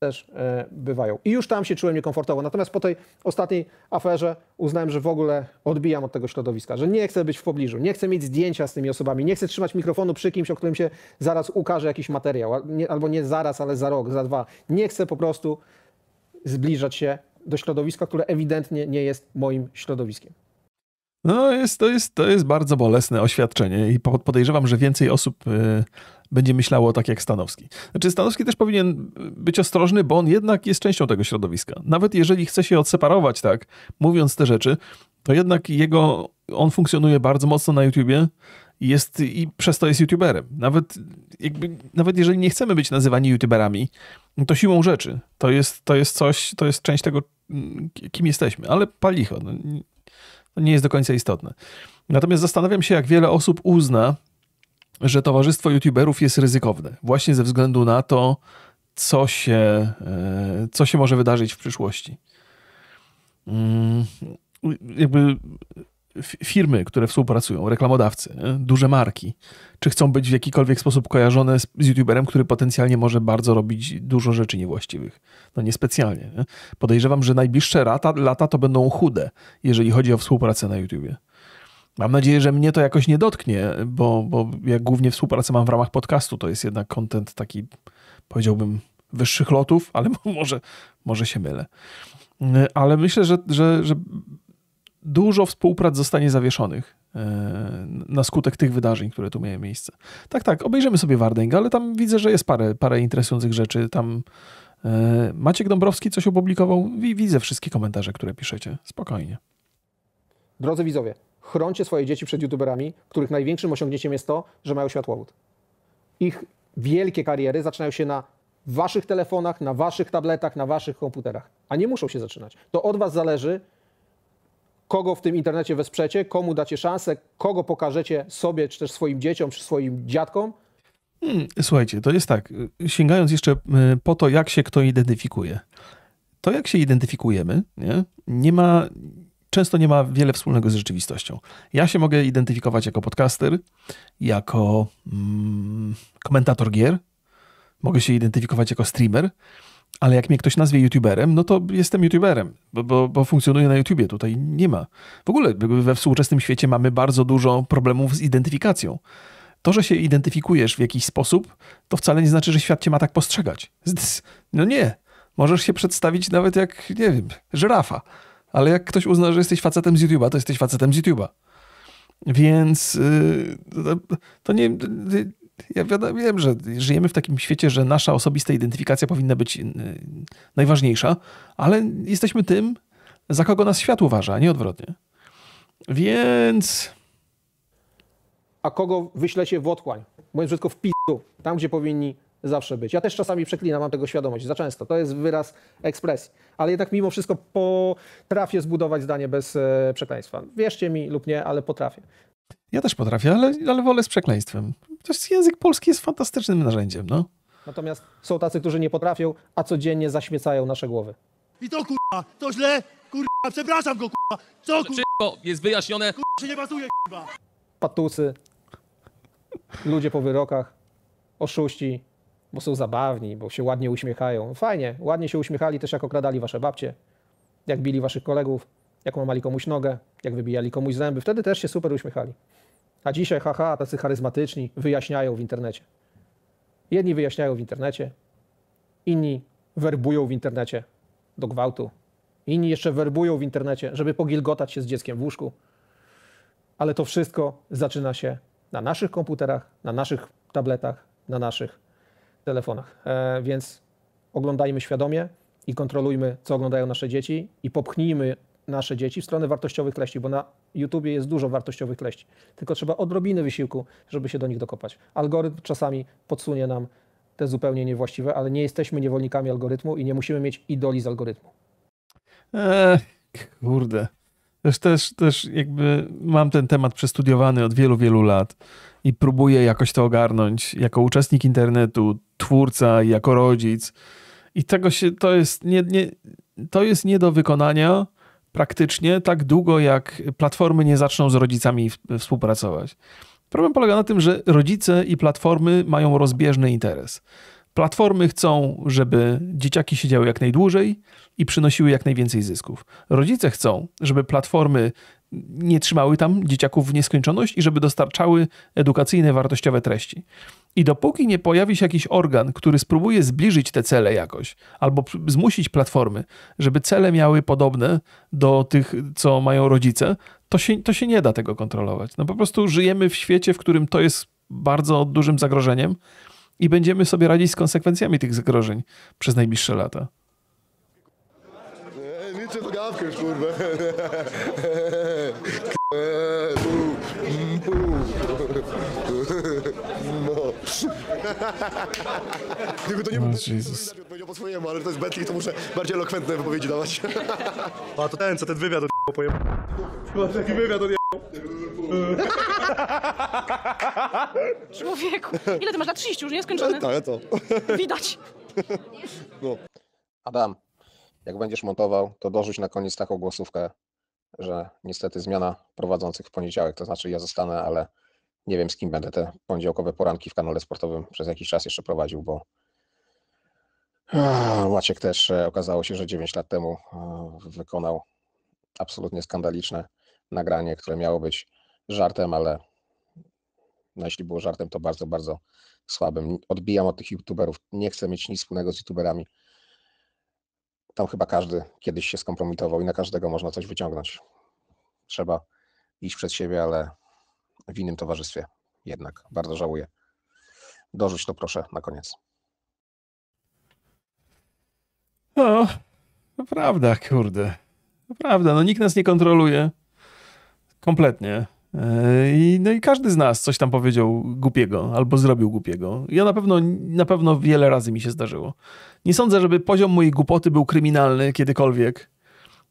też e, bywają. I już tam się czułem niekomfortowo. Natomiast po tej ostatniej aferze uznałem, że w ogóle odbijam od tego środowiska, że nie chcę być w pobliżu, nie chcę mieć zdjęcia z tymi osobami, nie chcę trzymać mikrofonu przy kimś, o którym się zaraz ukaże jakiś materiał, albo nie zaraz, ale za rok, za dwa. Nie chcę po prostu zbliżać się do środowiska, które ewidentnie nie jest moim środowiskiem. No, jest, to, jest, to jest bardzo bolesne oświadczenie i podejrzewam, że więcej osób y, będzie myślało tak jak Stanowski. Znaczy, Stanowski też powinien być ostrożny, bo on jednak jest częścią tego środowiska. Nawet jeżeli chce się odseparować, tak, mówiąc te rzeczy, to jednak jego, on funkcjonuje bardzo mocno na YouTubie jest, i przez to jest YouTuberem. Nawet, jakby, nawet jeżeli nie chcemy być nazywani YouTuberami, to siłą rzeczy. To jest, to jest coś, to jest część tego, mm, kim jesteśmy. Ale palicho. No, to nie jest do końca istotne. Natomiast zastanawiam się, jak wiele osób uzna, że towarzystwo youtuberów jest ryzykowne, właśnie ze względu na to, co się, e, co się może wydarzyć w przyszłości. Mm, jakby firmy, które współpracują, reklamodawcy, duże marki, czy chcą być w jakikolwiek sposób kojarzone z, z youtuberem, który potencjalnie może bardzo robić dużo rzeczy niewłaściwych. No niespecjalnie. Nie? Podejrzewam, że najbliższe lata, lata to będą chude, jeżeli chodzi o współpracę na YouTubie. Mam nadzieję, że mnie to jakoś nie dotknie, bo, bo ja głównie współpracę mam w ramach podcastu. To jest jednak content taki, powiedziałbym, wyższych lotów, ale [laughs] może, może się mylę. Ale myślę, że, że, że dużo współprac zostanie zawieszonych e, na skutek tych wydarzeń, które tu miały miejsce. Tak, tak, obejrzymy sobie Wardęga, ale tam widzę, że jest parę, parę interesujących rzeczy. Tam e, Maciek Dąbrowski coś opublikował. i Widzę wszystkie komentarze, które piszecie. Spokojnie. Drodzy widzowie, chroncie swoje dzieci przed youtuberami, których największym osiągnięciem jest to, że mają światłowód. Ich wielkie kariery zaczynają się na waszych telefonach, na waszych tabletach, na waszych komputerach, a nie muszą się zaczynać. To od was zależy, kogo w tym internecie wesprzecie, komu dacie szansę, kogo pokażecie sobie, czy też swoim dzieciom, czy swoim dziadkom? Hmm, słuchajcie, to jest tak, sięgając jeszcze po to, jak się kto identyfikuje. To, jak się identyfikujemy, nie, nie ma, często nie ma wiele wspólnego z rzeczywistością. Ja się mogę identyfikować jako podcaster, jako mm, komentator gier, mogę się identyfikować jako streamer, ale jak mnie ktoś nazwie youtuberem, no to jestem youtuberem, bo, bo, bo funkcjonuję na YouTubie, tutaj nie ma. W ogóle we współczesnym świecie mamy bardzo dużo problemów z identyfikacją. To, że się identyfikujesz w jakiś sposób, to wcale nie znaczy, że świat cię ma tak postrzegać. [laughs] No nie. Możesz się przedstawić nawet jak, nie wiem, żyrafa. Ale jak ktoś uzna, że jesteś facetem z YouTube'a, to jesteś facetem z YouTube'a. Więc yy, to nie, y, ja wiem, że żyjemy w takim świecie, że nasza osobista identyfikacja powinna być y, najważniejsza, ale jesteśmy tym, za kogo nas świat uważa, a nie odwrotnie. Więc. A kogo wyślecie w otchłań? Mówiąc brzydko, w pisu, tam gdzie powinni zawsze być. Ja też czasami przeklinam, mam tego świadomość, za często. To jest wyraz ekspresji. Ale jednak mimo wszystko potrafię zbudować zdanie bez e, przekleństwa. Wierzcie mi lub nie, ale potrafię. Ja też potrafię, ale, ale wolę z przekleństwem jest język polski jest fantastycznym narzędziem, no. Natomiast są tacy, którzy nie potrafią, a codziennie zaśmiecają nasze głowy. I to kurwa, to źle, kurwa, przepraszam go kurwa, co kurwa. Wszystko jest wyjaśnione. Kurwa się nie pasuje kurwa. Patusy, ludzie po wyrokach, oszuści, bo są zabawni, bo się ładnie uśmiechają. Fajnie, ładnie się uśmiechali też jak okradali wasze babcie, jak bili waszych kolegów, jak łamali komuś nogę, jak wybijali komuś zęby. Wtedy też się super uśmiechali. A dzisiaj, haha, tacy charyzmatyczni wyjaśniają w internecie. Jedni wyjaśniają w internecie, inni werbują w internecie do gwałtu, inni jeszcze werbują w internecie, żeby pogilgotać się z dzieckiem w łóżku. Ale to wszystko zaczyna się na naszych komputerach, na naszych tabletach, na naszych telefonach. E, więc oglądajmy świadomie i kontrolujmy, co oglądają nasze dzieci i popchnijmy nasze dzieci w stronę wartościowych treści, bo na YouTubie jest dużo wartościowych treści. Tylko trzeba odrobiny wysiłku, żeby się do nich dokopać. Algorytm czasami podsunie nam te zupełnie niewłaściwe, ale nie jesteśmy niewolnikami algorytmu i nie musimy mieć idoli z algorytmu. Eee, kurde. Też, też, też jakby mam ten temat przestudiowany od wielu, wielu lat i próbuję jakoś to ogarnąć jako uczestnik internetu, twórca i jako rodzic. I tego się, to jest nie, nie, to jest nie do wykonania praktycznie tak długo, jak platformy nie zaczną z rodzicami współpracować. Problem polega na tym, że rodzice i platformy mają rozbieżny interes. Platformy chcą, żeby dzieciaki siedziały jak najdłużej i przynosiły jak najwięcej zysków. Rodzice chcą, żeby platformy nie trzymały tam dzieciaków w nieskończoność i żeby dostarczały edukacyjne, wartościowe treści. I dopóki nie pojawi się jakiś organ, który spróbuje zbliżyć te cele jakoś, albo zmusić platformy, żeby cele miały podobne do tych, co mają rodzice, to się, to się nie da tego kontrolować. No po prostu żyjemy w świecie, w którym to jest bardzo dużym zagrożeniem i będziemy sobie radzić z konsekwencjami tych zagrożeń przez najbliższe lata. Liczę kurwa. gawkę [laughs] kurwa. E, no. Tylko to nie no, będę Jezus. odpowiedział po swojemu, ale to jest Bentley, to muszę bardziej elokwentne wypowiedzi dawać. A to ten, co ten wywiad od [laughs] pojebał. Taki wywiad od [laughs] Człowieku, ile ty masz na 30 już, nie? Skończony? Tak, tak, to. Widać. No. Adam, jak będziesz montował, to dorzuć na koniec taką głosówkę, że niestety zmiana prowadzących w poniedziałek, to znaczy ja zostanę, ale nie wiem, z kim będę te poniedziałkowe poranki w kanale sportowym przez jakiś czas jeszcze prowadził, bo Maciek też e, okazało się, że 9 lat temu e, wykonał absolutnie skandaliczne nagranie, które miało być żartem, ale no jeśli było żartem, to bardzo, bardzo słabym. Odbijam od tych youtuberów, nie chcę mieć nic wspólnego z youtuberami. Tam chyba każdy kiedyś się skompromitował i na każdego można coś wyciągnąć. Trzeba iść przed siebie, ale w innym towarzystwie. Jednak bardzo żałuję. Dorzuć to proszę na koniec. No, prawda, kurde. No prawda, no nikt nas nie kontroluje. Kompletnie. E, I, no i każdy z nas coś tam powiedział głupiego albo zrobił głupiego. Ja na pewno, na pewno wiele razy mi się zdarzyło. Nie sądzę, żeby poziom mojej głupoty był kryminalny kiedykolwiek.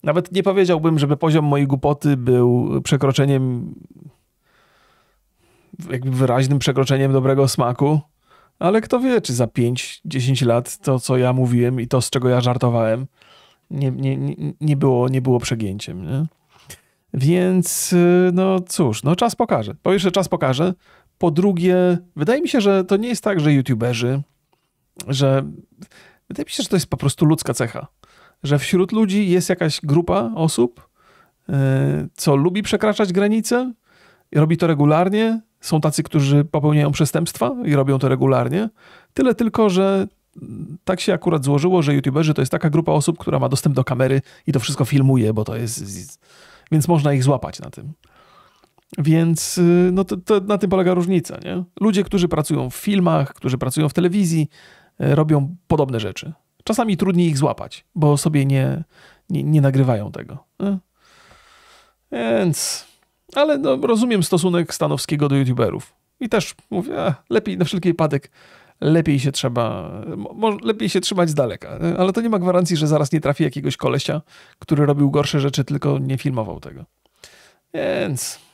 Nawet nie powiedziałbym, żeby poziom mojej głupoty był przekroczeniem jakby wyraźnym przekroczeniem dobrego smaku. Ale kto wie, czy za 5-10 lat to, co ja mówiłem i to, z czego ja żartowałem, nie, nie, nie, było, nie było przegięciem. Nie? Więc y, no cóż, no czas pokaże. Po pierwsze, czas pokaże. Po drugie, wydaje mi się, że to nie jest tak, że youtuberzy, że wydaje mi się, że to jest po prostu ludzka cecha. Że wśród ludzi jest jakaś grupa osób, y, co lubi przekraczać granice, robi to regularnie, są tacy, którzy popełniają przestępstwa i robią to regularnie. Tyle tylko, że tak się akurat złożyło, że youtuberzy to jest taka grupa osób, która ma dostęp do kamery i to wszystko filmuje, bo to jest. Więc można ich złapać na tym. Więc y, no to, to na tym polega różnica. Nie? Ludzie, którzy pracują w filmach, którzy pracują w telewizji, y, robią podobne rzeczy. Czasami trudniej ich złapać, bo sobie nie, nie, nie nagrywają tego. Więc ale no, rozumiem stosunek Stanowskiego do youtuberów. I też mówię, a, lepiej na wszelki wypadek lepiej się trzeba, mo, lepiej się trzymać z daleka. Ale to nie ma gwarancji, że zaraz nie trafi jakiegoś kolesia, który robił gorsze rzeczy, tylko nie filmował tego. Więc